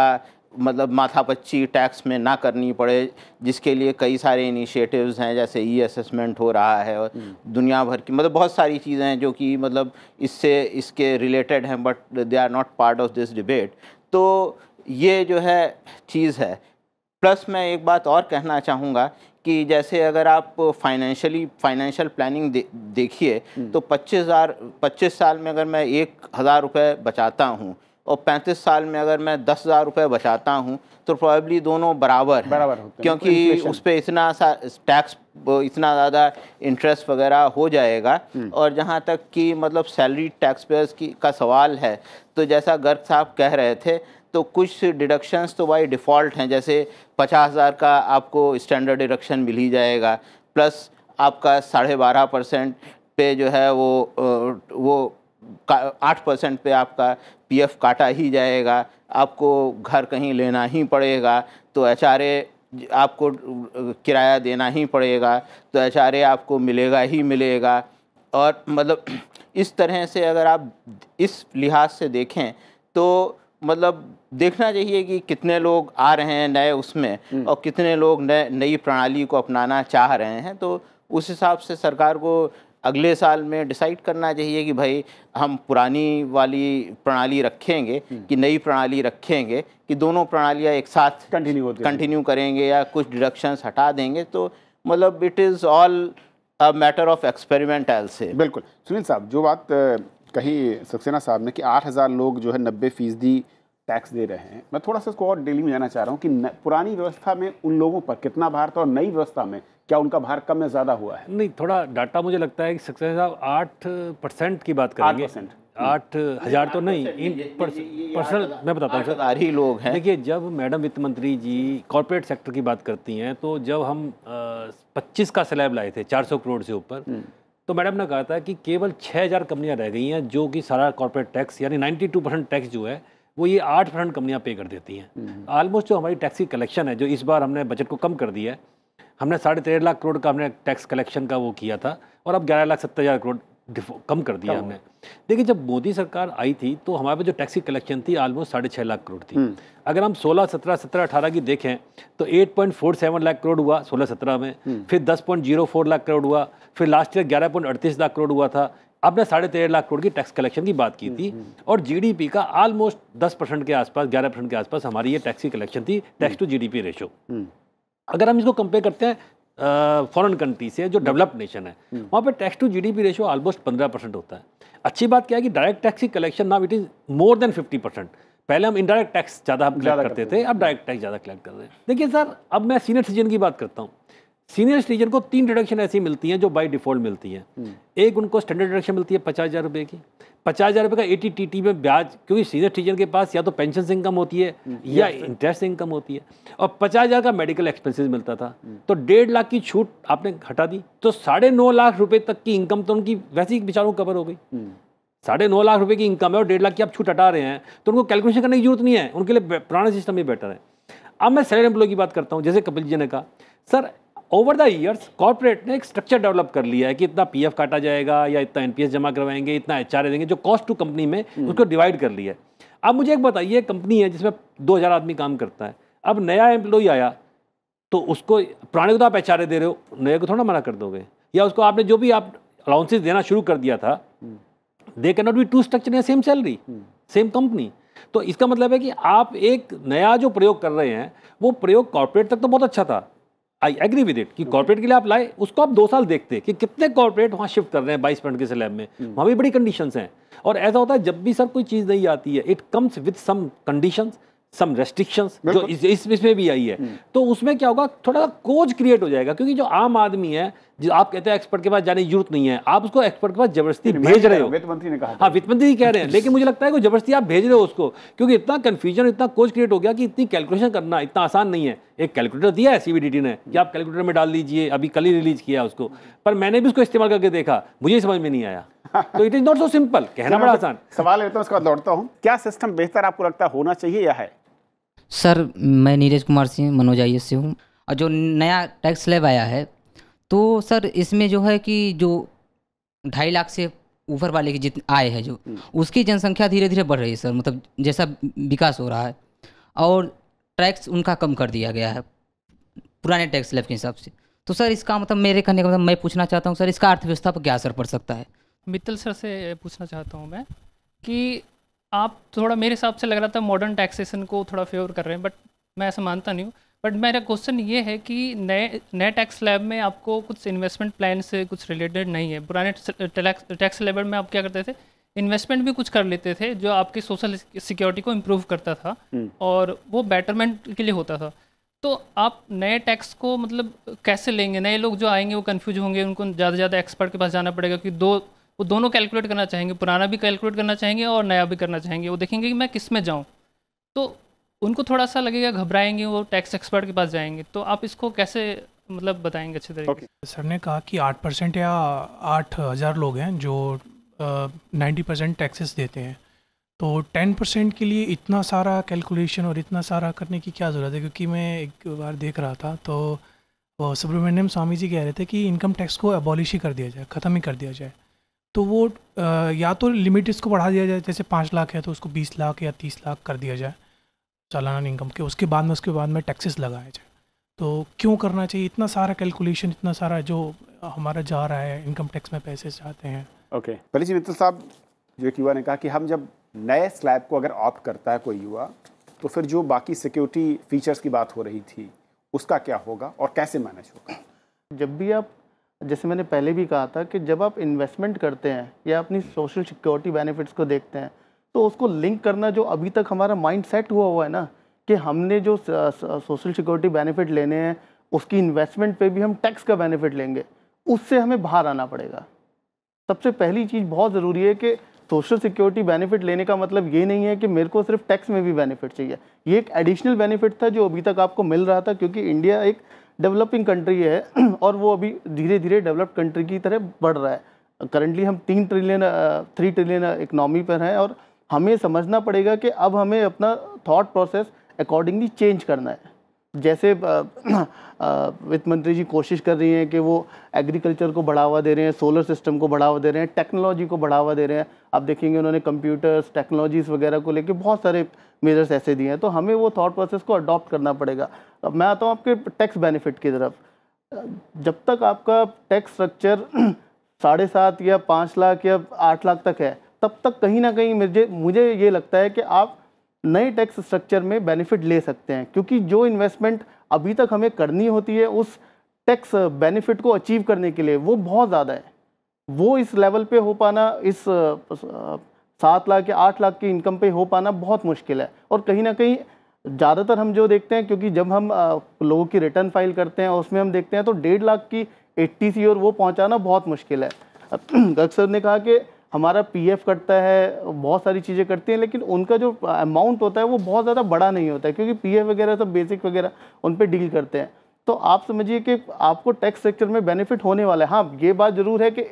मतलब माथापच्ची टैक्स में ना करनी पड़े जिसके लिए कई सारे इनिशिएटिव्स हैं जैसे ई असेसमेंट हो रहा है और हम्म। दुनिया भर की मतलब बहुत सारी चीज़ें हैं जो कि मतलब इससे इसके रिलेटेड हैं but they are not part of this debate तो ये जो है चीज़ है प्लस मैं एक बात और कहना चाहूँगा कि जैसे अगर आप फाइनेंशियली फाइनेंशियल प्लानिंग देखिए हम्म। तो पच्चीस हज़ार पच्चीस साल में अगर मैं एक हज़ार रुपये बचाता हूँ और 35 साल में अगर मैं दस हज़ार रुपये बचाता हूँ तो प्रोबेबली दोनों बराबर हैं बराबर होते क्योंकि उस पर इतना सा टैक्स इतना ज़्यादा इंटरेस्ट वगैरह हो जाएगा हम्म। और जहाँ तक कि मतलब सैलरी टैक्स पेयर्स की का सवाल है तो जैसा गर्ग साहब कह रहे थे तो कुछ डिडक्शंस तो बाई डिफ़ॉल्ट हैं जैसे पचास हज़ार का आपको स्टैंडर्ड डिडक्शन मिल ही जाएगा प्लस आपका साढ़े बारह परसेंट पे जो है वो वो आठ परसेंट पर आपका पीएफ काटा ही जाएगा आपको घर कहीं लेना ही पड़ेगा तो एच आपको किराया देना ही पड़ेगा तो एच आपको मिलेगा ही मिलेगा और मतलब इस तरह से अगर आप इस लिहाज से देखें तो मतलब देखना चाहिए कि कितने लोग आ रहे हैं नए उसमें हम्म। और कितने लोग नए नई प्रणाली को अपनाना चाह रहे हैं तो उस हिसाब से सरकार को अगले साल में डिसाइड करना चाहिए कि भाई हम पुरानी वाली प्रणाली रखेंगे हम्म। कि नई प्रणाली रखेंगे कि दोनों प्रणालियाँ एक साथ कंटिन्यू कंटिन्यू करेंगे या कुछ डिडक्शंस हटा देंगे तो मतलब it is all a matter of experiment एल से बिल्कुल सुनील साहब जो बात कही सक्सेना साहब ने कि आठ हज़ार लोग जो है नब्बे फीसदी टैक्स दे रहे हैं मैं थोड़ा सा इसको और डेली में जाना चाह रहा हूँ कि पुरानी व्यवस्था में उन लोगों पर कितना भार था और नई व्यवस्था में क्या उनका भार कम या ज़्यादा हुआ है नहीं थोड़ा डाटा मुझे लगता है कि सक्सेस साहब आठ परसेंट की बात करेंगे परसेंट आठ हज़ार तो नहीं इन पर्सनल मैं बताता हूँ सर ही लोग हैं देखिए जब मैडम वित्त मंत्री जी कॉरपोरेट सेक्टर की बात करती हैं तो जब हम पच्चीस का स्लैब लाए थे चार सौ करोड़ से ऊपर हम्म। तो मैडम ने कहा था कि केवल छः हज़ार कंपनियाँ रह गई हैं जो कि सारा कॉरपोरेट टैक्स यानी नाइन्टी टू परसेंट टैक्स जो है वो ये आठ परसेंट कंपनियाँ पे कर देती हैं ऑलमोस्ट हम्म। जो हमारी टैक्स की कलेक्शन है जो इस बार हमने बजट को कम कर दिया है हमने साढ़े तेरह लाख करोड़ का हमने टैक्स कलेक्शन का वो किया था और अब ग्यारह लाख सत्तर हज़ार करोड़ कम कर दिया हमने देखिए जब मोदी सरकार आई थी तो हमारे पे जो टैक्सी कलेक्शन थी ऑलमोस्ट साढ़े छः लाख करोड़ थी हम्म। अगर हम सोलह सत्रह सत्रह अठारह की देखें तो eight point four seven lakh crore हुआ सोलह सत्रह में हम्म। फिर दस point zero four lakh crore हुआ फिर लास्ट ईयर ग्यारह पॉइंट अड़तीस लाख करोड़ हुआ था आपने साढ़े तेरह लाख करोड़ की टैक्स कलेक्शन की बात की थी हम्म, और जीडीपी का ऑलमोस्ट दस परसेंट के आसपास ग्यारह परसेंट के आसपास हमारी ये टैक्सी कलेक्शन थी टैक्स टू जीडीपी रेशो अगर हम इसको कंपेयर करते हैं फॉरेन कंट्री से जो डेवलप्ड नेशन है हम्म। वहाँ पर tax to GDP ratio almost पंद्रह परसेंट होता है अच्छी बात क्या है कि डायरेक्ट टैक्स की collection now it is more than fifty percent पहले हम इनडायरेक्ट टैक्स ज़्यादा हम कलेक्ट करते थे अब डायरेक्ट टैक्स ज़्यादा कलेक्ट कर रहे हैं देखिए सर अब मैं सीनियर सिटीजन की बात करता हूँ सीनियर सिटीजन को तीन डिडक्शन ऐसी मिलती हैं जो बाई डिफॉल्ट मिलती हैं हम्म। एक उनको स्टैंडर्ड डिडक्शन मिलती है पचास हज़ार रुपये की पचास हज़ार रुपये का ए टी टी में ब्याज क्योंकि सीनियर सिटीजन के पास या तो पेंशन से इनकम होती है हम्म, या इंटरेस्ट से इनकम होती है और पचास हज़ार का मेडिकल एक्सपेंसिस मिलता था हम्म। तो डेढ़ लाख की छूट आपने हटा दी तो साढ़े नौ लाख रुपये तक की इनकम तो उनकी वैसे ही बेचारों कवर हो गई साढ़े नौ लाख रुपये की इनकम है और डेढ़ लाख की आप छूट हटा रहे हैं तो उनको कैलकुलेशन करने की जरूरत नहीं है उनके लिए पुराना सिस्टम ही बेटर है अब मैं सैलरी एम्प्लॉय की बात करता हूँ जैसे कपिल जी ने कहा sir over the years corporate ने एक स्ट्रक्चर डेवलप कर लिया है कि इतना पीएफ काटा जाएगा या इतना एनपीएस जमा करवाएंगे इतना एच देंगे जो कॉस्ट टू कंपनी में हम्म। उसको डिवाइड कर लिया है अब मुझे एक बताइए कंपनी है जिसमें दो हज़ार आदमी काम करता है अब नया एम्प्लॉई आया तो उसको पुराने को तो आप एच दे रहे हो नए को थोड़ा मना कर दोगे या उसको आपने जो भी आप अलाउंसेज देना शुरू कर दिया था they can not be two structure same salary same company तो इसका मतलब है कि आप एक नया जो प्रयोग कर रहे हैं वो प्रयोग कॉर्पोरेट तक तो बहुत अच्छा था आई एग्री विद इट कि कॉर्पोरेट के लिए आप लाए उसको आप दो साल देखते कि कितने कॉर्पोरेट वहाँ शिफ्ट कर रहे हैं बाईस मिनट के स्लैब में hmm. वहाँ भी बड़ी कंडीशंस हैं और ऐसा होता है जब भी सर कोई चीज़ नहीं आती है it comes with some conditions some restrictions जो इस, इस इसमें भी आई है हम्म। तो उसमें क्या होगा थोड़ा सा कोच क्रिएट हो जाएगा क्योंकि जो आम आदमी है जो आप कहते हैं एक्सपर्ट के पास जाने की जरूरत नहीं है आप उसको एक्सपर्ट के पास जबरदस्ती भेज रहे हो वित्त मंत्री ने कहा हाँ वित्त मंत्री कह रहे हैं लेकिन मुझे लगता है कि जबरदस्ती आप भेज रहे हो उसको क्योंकि इतना कन्फ्यूजन इतना कोच क्रिएट हो गया कि इतनी कैलकुलेशन करना इतना आसान नहीं है एक कैलकुलेटर दिया है सी ने कि आप कैलकुलेटर में डाल दीजिए अभी कल ही रिलीज किया उसको पर मैंने भी उसको इस्तेमाल करके देखा मुझे समझ में नहीं आया तो it is not so simple कहना बड़ा आसान सवाल लेता हूँ उसका दौड़ता हूँ क्या सिस्टम बेहतर आपको लगता होना चाहिए या है सर मैं नीरज कुमार सिंह मनोज आई से हूँ और जो नया टैक्स स्लैब आया है तो सर इसमें जो है कि जो ढाई लाख से ऊपर वाले की जितने आए हैं जो हम्म। उसकी जनसंख्या धीरे धीरे बढ़ रही है सर मतलब जैसा विकास हो रहा है और टैक्स उनका कम कर दिया गया है पुराने टैक्स स्लैब के हिसाब से तो सर इसका मतलब मेरे कहने का मतलब मैं पूछना चाहता हूँ सर इसका अर्थव्यवस्था पर क्या असर पड़ सकता है मित्तल सर से पूछना चाहता हूँ मैं कि आप थोड़ा मेरे हिसाब से लग रहा था मॉडर्न टैक्सेशन को थोड़ा फेवर कर रहे हैं बट मैं ऐसा मानता नहीं हूँ बट मेरा क्वेश्चन ये है कि नए नए टैक्स लैब में आपको कुछ इन्वेस्टमेंट प्लान से कुछ रिलेटेड नहीं है पुराने टैक्स लेबर में आप क्या करते थे इन्वेस्टमेंट भी कुछ कर लेते थे जो आपकी सोशल सिक्योरिटी को इम्प्रूव करता था हम्म। और वो बेटरमेंट के लिए होता था तो आप नए टैक्स को मतलब कैसे लेंगे नए लोग जो आएंगे वो कन्फ्यूज होंगे उनको ज़्यादा से ज़्यादा एक्सपर्ट के पास जाना पड़ेगा कि दो वो दोनों कैलकुलेट करना चाहेंगे पुराना भी कैलकुलेट करना चाहेंगे और नया भी करना चाहेंगे वो देखेंगे कि मैं किस में जाऊँ तो उनको थोड़ा सा लगेगा घबराएंगे वो टैक्स एक्सपर्ट के पास जाएंगे तो आप इसको कैसे मतलब बताएंगे अच्छे तरीके okay. सर ने कहा कि आठ परसेंट या आठ हज़ार लोग हैं जो नाइन्टी परसेंट टैक्सेस देते हैं तो टेन परसेंट के लिए इतना सारा कैलकुलेशन और इतना सारा करने की क्या ज़रूरत है क्योंकि मैं एक बार देख रहा था तो सुब्रमण्यम स्वामी जी कह रहे थे कि इनकम टैक्स को एबॉलिश ही कर दिया जाए ख़त्म ही कर दिया जाए तो वो या तो लिमिट इसको बढ़ा दिया जाए जैसे पाँच लाख है तो उसको बीस लाख या तीस लाख कर दिया जाए सालाना इनकम के उसके बाद में उसके बाद में टैक्सेस लगाए जाए तो क्यों करना चाहिए इतना सारा कैलकुलेशन इतना सारा जो हमारा जा रहा है इनकम टैक्स में पैसे जाते हैं ओके okay. पहले जी मित्तल साहब जो एक युवा ने कहा कि हम जब नए स्लैब को अगर ऑप्ट करता है कोई युवा तो फिर जो बाकी सिक्योरिटी फीचर्स की बात हो रही थी उसका क्या होगा और कैसे मैनेज होगा जब भी आप जैसे मैंने पहले भी कहा था कि जब आप इन्वेस्टमेंट करते हैं या अपनी सोशल सिक्योरिटी बेनिफिट्स को देखते हैं तो उसको लिंक करना जो अभी तक हमारा माइंड सेट हुआ हुआ है ना कि हमने जो सोशल सिक्योरिटी बेनिफिट लेने हैं उसकी इन्वेस्टमेंट पे भी हम टैक्स का बेनिफिट लेंगे उससे हमें बाहर आना पड़ेगा सबसे पहली चीज़ बहुत ज़रूरी है कि सोशल सिक्योरिटी बेनिफिट लेने का मतलब ये नहीं है कि मेरे को सिर्फ टैक्स में भी बेनिफिट चाहिए ये एक एडिशनल बेनिफिट था जो अभी तक आपको मिल रहा था क्योंकि इंडिया एक डेवलपिंग कंट्री है और वो अभी धीरे धीरे डेवलप्ड कंट्री की तरह बढ़ रहा है करंटली हम तीन ट्रिलियन थ्री ट्रिलियन इकनॉमी पर हैं और हमें समझना पड़ेगा कि अब हमें अपना थाट प्रोसेस अकॉर्डिंगली चेंज करना है जैसे वित्त मंत्री जी कोशिश कर रही हैं कि वो एग्रीकल्चर को बढ़ावा दे रहे हैं सोलर सिस्टम को बढ़ावा दे रहे हैं टेक्नोलॉजी को बढ़ावा दे रहे हैं आप देखेंगे उन्होंने कंप्यूटर्स टेक्नोलॉजीज़ वगैरह को लेकर बहुत सारे मेजर्स ऐसे दिए हैं तो हमें वो थाट प्रोसेस को अडॉप्ट करना पड़ेगा अब मैं आता हूँ आपके टैक्स बेनिफिट की तरफ जब तक आपका टैक्स स्ट्रक्चर साढ़े सात या पाँच लाख या आठ लाख तक है तब तक कहीं ना कहीं मुझे मुझे ये लगता है कि आप नए टैक्स स्ट्रक्चर में बेनिफिट ले सकते हैं क्योंकि जो इन्वेस्टमेंट अभी तक हमें करनी होती है उस टैक्स बेनिफिट को अचीव करने के लिए वो बहुत ज़्यादा है वो इस लेवल पे हो पाना इस सात लाख या आठ लाख की इनकम पे हो पाना बहुत मुश्किल है और कहीं ना कहीं ज़्यादातर हम जो देखते हैं क्योंकि जब हम लोगों की रिटर्न फाइल करते हैं और उसमें हम देखते हैं तो डेढ़ लाख की एट्टी सी और वो पहुंचाना बहुत मुश्किल है अक्सर ने कहा कि हमारा पीएफ करता है बहुत सारी चीज़ें करती हैं लेकिन उनका जो अमाउंट होता है वो बहुत ज़्यादा बड़ा नहीं होता है क्योंकि पीएफ वगैरह सब बेसिक वगैरह उन पर डील करते हैं तो आप समझिए कि आपको टैक्स स्ट्रक्चर में बेनिफिट होने वाला है हाँ ये बात ज़रूर है कि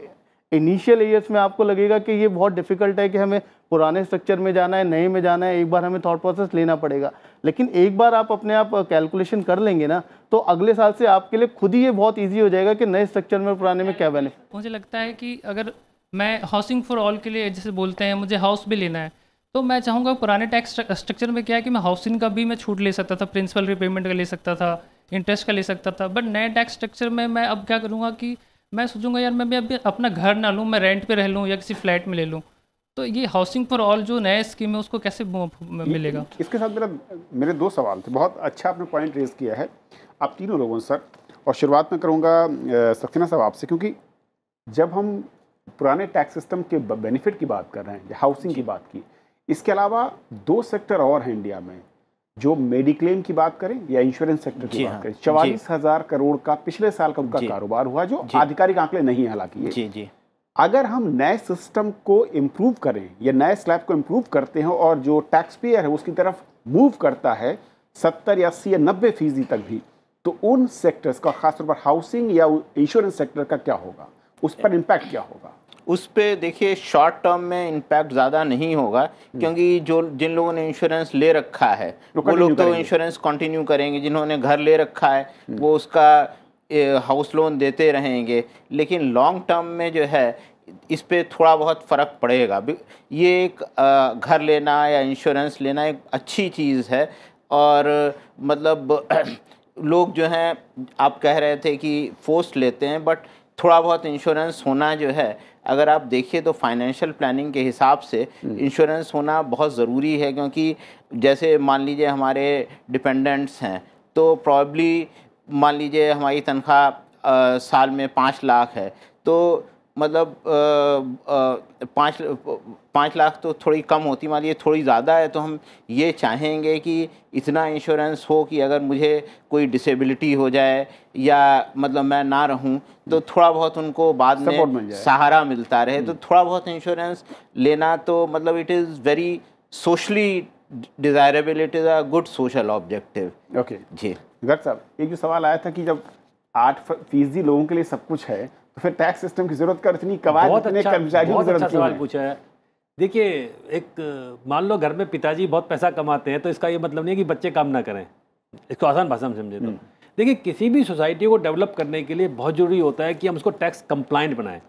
इनिशियल ईयर्स में आपको लगेगा कि ये बहुत डिफिकल्ट है कि हमें पुराने स्ट्रक्चर में जाना है नए में जाना है एक बार हमें थॉट प्रोसेस लेना पड़ेगा लेकिन एक बार आप अपने आप कैलकुलेशन कर लेंगे ना तो अगले साल से आपके लिए खुद ही ये बहुत ईजी हो जाएगा कि नए स्ट्रक्चर में पुराने में क्या बेनिफिट मुझे लगता है कि अगर मैं हाउसिंग फॉर ऑल के लिए जैसे बोलते हैं मुझे हाउस भी लेना है तो मैं चाहूँगा पुराने टैक्स स्ट्रक्चर में क्या है कि मैं हाउसिंग का भी मैं छूट ले सकता था प्रिंसिपल रिपेमेंट का ले सकता था इंटरेस्ट का ले सकता था बट नए टैक्स स्ट्रक्चर में मैं अब क्या करूँगा कि मैं सोचूंगा यार मैं भी अभी अपना घर ना लूँ मैं रेंट पे रह लूँ या किसी फ्लैट में ले लूँ तो ये हाउसिंग फॉर ऑल जो नया स्कीम है उसको कैसे मिलेगा इसके साथ मेरा मेरे दो सवाल थे बहुत अच्छा आपने पॉइंट रेज किया है आप तीनों लोगों सर और शुरुआत में करूँगा सक्सेना साहब आपसे क्योंकि जब हम पुराने टैक्स सिस्टम के बेनिफिट की बात कर रहे हैं हाउसिंग की बात की इसके अलावा दो सेक्टर और हैं इंडिया में जो मेडिक्लेम की बात करें या इंश्योरेंस सेक्टर की बात हाँ, करें चवालीस हजार करोड़ का पिछले साल का उनका कारोबार हुआ जो आधिकारिक आंकड़े नहीं है हालांकि अगर हम नए सिस्टम को इम्प्रूव करें या नए स्लैब को इम्प्रूव करते हैं और जो टैक्स पेयर है उसकी तरफ मूव करता है सत्तर या अस्सी या नब्बे फीसदी तक भी तो उन सेक्टर्स का खासतौर पर हाउसिंग या इंश्योरेंस सेक्टर का क्या होगा उस पर इम्पैक्ट क्या होगा उस पर देखिए शॉर्ट टर्म में इम्पैक्ट ज़्यादा नहीं होगा हम्म। क्योंकि जो जिन लोगों ने इंश्योरेंस ले रखा है वो लोग तो इंश्योरेंस कंटिन्यू करेंगे जिन्होंने घर ले रखा है हम्म। वो उसका हाउस लोन देते रहेंगे लेकिन लॉन्ग टर्म में जो है इस पर थोड़ा बहुत फ़र्क पड़ेगा ये एक घर लेना या इंश्योरेंस लेना एक अच्छी चीज़ है और मतलब लोग जो हैं आप कह रहे थे कि फोर्स लेते हैं बट थोड़ा बहुत इंश्योरेंस होना जो है अगर आप देखिए तो फाइनेंशियल प्लानिंग के हिसाब से इंश्योरेंस हम्म। होना बहुत ज़रूरी है क्योंकि जैसे मान लीजिए हमारे डिपेंडेंट्स हैं तो प्रॉब्ली मान लीजिए हमारी तनख्वाह साल में पाँच लाख है तो मतलब पाँच पाँच लाख तो थोड़ी कम होती मान लीजिए थोड़ी ज़्यादा है तो हम ये चाहेंगे कि इतना इंश्योरेंस हो कि अगर मुझे कोई डिसेबिलिटी हो जाए या मतलब मैं ना रहूं तो हम्म। थोड़ा बहुत उनको बाद में सहारा मिलता रहे तो हम्म। थोड़ा बहुत इंश्योरेंस लेना तो मतलब it is very socially desirable it is a good social objective okay ji Garg साहब एक जो सवाल आया था कि जब आठ फीसदी लोगों के लिए सब कुछ है तो फिर टैक्स सिस्टम की जरूरत कर इतनी कवायद इतने अच्छा, बहुत अच्छा सवाल पूछा है देखिए एक मान लो घर में पिताजी बहुत पैसा कमाते हैं तो इसका ये मतलब नहीं है कि बच्चे काम ना करें इसको आसान भाषा में समझे तो हम्म। देखिए किसी भी सोसाइटी को डेवलप करने के लिए बहुत ज़रूरी होता है कि हम उसको टैक्स कंप्लाइंट बनाएं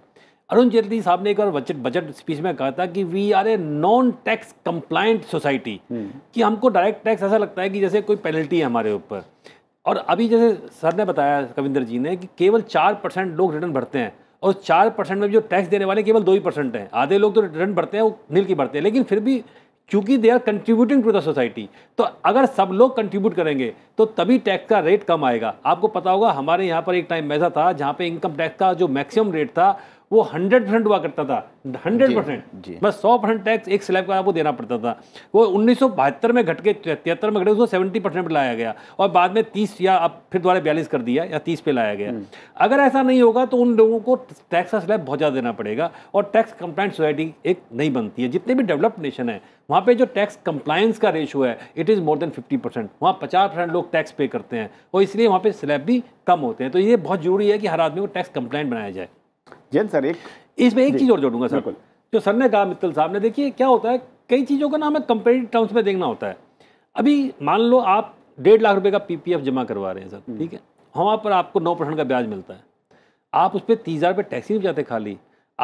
अरुण जेटली साहब ने एक बार बजट बजट स्पीच में कहा था कि we are a non tax compliant society कि हमको डायरेक्ट टैक्स ऐसा लगता है कि जैसे कोई पेनल्टी है हमारे ऊपर और अभी जैसे सर ने बताया कविंदर जी ने कि केवल चार परसेंट लोग रिटर्न भरते हैं और चार परसेंट में जो टैक्स देने वाले केवल दो ही परसेंट हैं आधे लोग तो रिटर्न भरते हैं वो नील की भरते हैं लेकिन फिर भी क्योंकि they are contributing to the society तो अगर सब लोग कंट्रीब्यूट करेंगे तो तभी टैक्स का रेट कम आएगा आपको पता होगा हमारे यहाँ पर एक टाइम ऐसा था जहाँ पे इनकम टैक्स का जो मैक्सिमम रेट था वो हंड्रेड परसेंट हुआ करता था हंड्रेड परसेंट बस सौ परसेंट टैक्स एक स्लैब का आपको देना पड़ता था वो उन्नीस में घट के तिहत्तर में घटे उसको सेवेंटी परसेंट पर लाया गया और बाद में तीस या अब फिर दोबारा बयालीस कर दिया या तीस पे लाया गया हम्म। अगर ऐसा नहीं होगा तो उन लोगों को टैक्स का स्लैब बहुत ज़्यादा देना पड़ेगा और टैक्स कंप्लाइंट सोसाइटी एक नहीं बनती है जितने भी डेवलप्ड नेशन है वहाँ पे जो टैक्स कंप्लायंस का रेशो है it is more than fifty percent वहाँ पचास परसेंट लोग टैक्स पे करते हैं और इसलिए वहाँ पे स्लैब भी कम होते हैं तो ये बहुत जरूरी है कि हर आदमी को टैक्स कंप्लाइंट बनाया जाए जैन सर एक इसमें एक चीज़ और जोड़ूंगा सर जो सर ने कहा मित्तल साहब ने देखिए क्या होता है कई चीज़ों का ना हमें कंपेरिटिव टर्म्स में देखना होता है अभी मान लो आप डेढ़ लाख रुपए का पीपीएफ जमा करवा रहे हैं सर हम्म। ठीक है वहाँ पर आपको नौ परसेंट का ब्याज मिलता है आप उस पर तीस हज़ार रुपये टैक्सी नहीं जाते खाली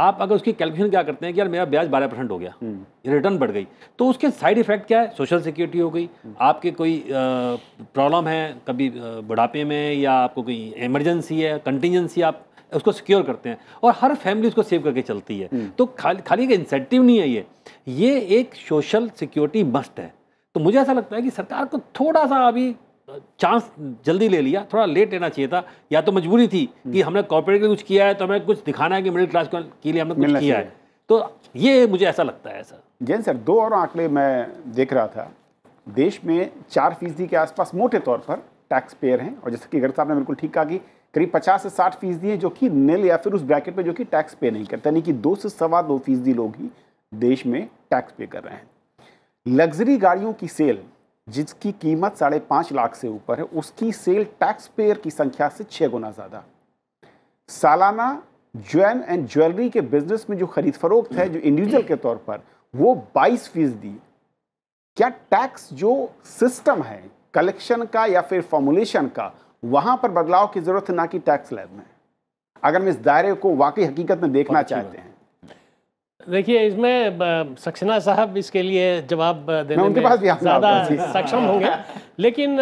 आप अगर उसकी कैलकुलेशन क्या करते हैं कि यार मेरा ब्याज बारह परसेंट हो गया रिटर्न हम्म। बढ़ गई तो उसके साइड इफेक्ट क्या है सोशल सिक्योरिटी हो गई हम्म। आपके कोई प्रॉब्लम है कभी बुढ़ापे में या आपको कोई इमरजेंसी है कंटिजेंसी आप उसको सिक्योर करते हैं और हर फैमिली उसको सेव करके चलती है हम्म। तो खाली खाली एक इंसेंटिव नहीं है ये ये एक सोशल सिक्योरिटी मस्ट है तो मुझे ऐसा लगता है कि सरकार को थोड़ा सा अभी चांस जल्दी ले लिया थोड़ा लेट लेना चाहिए था या तो मजबूरी थी कि हम्म। हमने कॉर्पोरेट के लिए कुछ किया है तो हमें कुछ दिखाना है कि मिडिल क्लास के लिए हमने कुछ किया है तो ये मुझे ऐसा लगता है सर जैन सर दो और आंकड़े मैं देख रहा था देश में चार फीसदी के आसपास मोटे तौर पर टैक्स पेयर हैं और जैसे कि अगर साहब ने बिल्कुल ठीक कहा कि करीब पचास से साठ फीसदी हैं जो कि निल या फिर उस ब्रैकेट में जो कि टैक्स पे नहीं करते यानी कि दो से सवा दो फीसदी लोग ही देश में टैक्स पे कर रहे हैं लग्जरी गाड़ियों की सेल जिसकी कीमत साढ़े पाँच लाख से ऊपर है उसकी सेल टैक्स पेयर की संख्या से छः गुना ज़्यादा सालाना ज्वेल एंड ज्वेलरी के बिजनेस में जो खरीद फरोख्त है जो इंडिविजुअल के तौर पर वो बाईस फीसदी क्या टैक्स जो सिस्टम है कलेक्शन का या फिर फॉर्मुलेशन का वहां पर बदलाव की ज़रूरत है ना कि टैक्स लैब में अगर हम इस दायरे को वाकई हकीकत में देखना चाहते हैं देखिए इसमें सक्सेना साहब इसके लिए जवाब देने उनके में पास ज़्यादा सक्षम होंगे लेकिन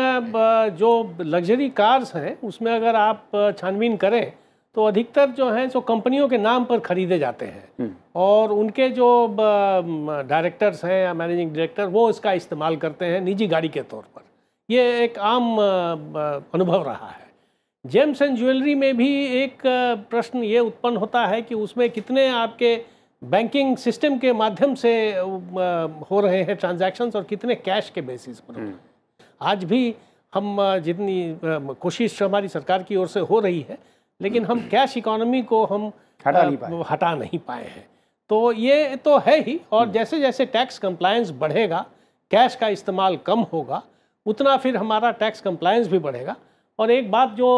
जो लग्जरी कार्स हैं उसमें अगर आप छानबीन करें तो अधिकतर जो हैं सो कंपनियों के नाम पर खरीदे जाते हैं हम्म। और उनके जो डायरेक्टर्स हैं या मैनेजिंग डायरेक्टर वो इसका इस्तेमाल करते हैं निजी गाड़ी के तौर पर ये एक आम अनुभव रहा है जेम्स एंड ज्वेलरी में भी एक प्रश्न ये उत्पन्न होता है कि उसमें कितने आपके बैंकिंग सिस्टम के माध्यम से हो रहे हैं ट्रांजैक्शंस और कितने कैश के बेसिस पर हम्म। आज भी हम जितनी कोशिश हमारी सरकार की ओर से हो रही है लेकिन हम कैश इकोनॉमी को हम हटा नहीं पाए हटा नहीं पाए हैं तो ये तो है ही और हम्म। जैसे जैसे टैक्स कंप्लायंस बढ़ेगा कैश का इस्तेमाल कम होगा उतना फिर हमारा टैक्स कंप्लायंस भी बढ़ेगा और एक बात जो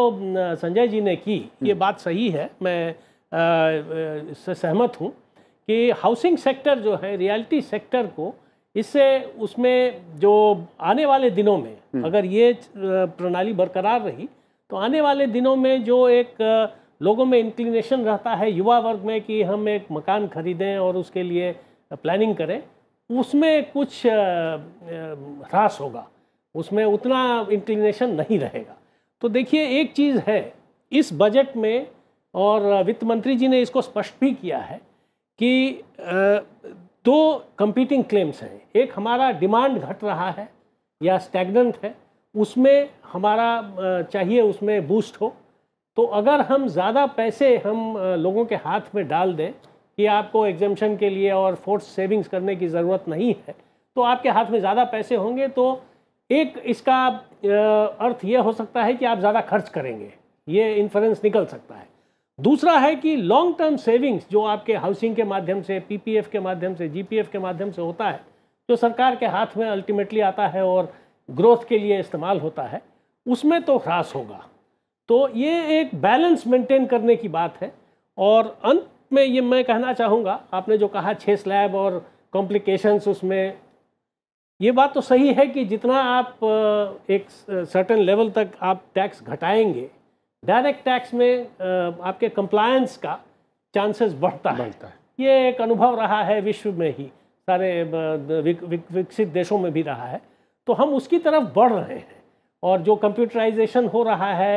संजय जी ने की हम्म। ये बात सही है मैं इससे सहमत हूँ कि हाउसिंग सेक्टर जो है रियलिटी सेक्टर को इससे उसमें जो आने वाले दिनों में हम्म। अगर ये प्रणाली बरकरार रही तो आने वाले दिनों में जो एक लोगों में इंक्लिनेशन रहता है युवा वर्ग में कि हम एक मकान खरीदें और उसके लिए प्लानिंग करें उसमें कुछ ह्रास होगा उसमें उतना इंक्लिनेशन नहीं रहेगा तो देखिए एक चीज़ है इस बजट में और वित्त मंत्री जी ने इसको स्पष्ट भी किया है कि दो कंपीटिंग क्लेम्स हैं एक हमारा डिमांड घट रहा है या स्टैगनेंट है उसमें हमारा चाहिए उसमें बूस्ट हो तो अगर हम ज़्यादा पैसे हम लोगों के हाथ में डाल दें कि आपको एग्जामेशन के लिए और फोर्स सेविंग्स करने की ज़रूरत नहीं है तो आपके हाथ में ज़्यादा पैसे होंगे तो एक इसका अर्थ यह हो सकता है कि आप ज़्यादा खर्च करेंगे ये इन्फ्रेंस निकल सकता है दूसरा है कि लॉन्ग टर्म सेविंग्स जो आपके हाउसिंग के माध्यम से पीपीएफ के माध्यम से जीपीएफ के माध्यम से होता है जो सरकार के हाथ में अल्टीमेटली आता है और ग्रोथ के लिए इस्तेमाल होता है उसमें तो ह्रास होगा तो ये एक बैलेंस मेंटेन करने की बात है और अंत में ये मैं कहना चाहूँगा आपने जो कहा छः स्लैब और कॉम्प्लिकेशंस उसमें ये बात तो सही है कि जितना आप एक सर्टेन लेवल तक आप टैक्स घटाएंगे डायरेक्ट टैक्स में आपके कंप्लायंस का चांसेस बढ़ता है बढ़ता है ये एक अनुभव रहा है विश्व में ही सारे विकसित देशों में भी रहा है तो हम उसकी तरफ बढ़ रहे हैं और जो कंप्यूटराइजेशन हो रहा है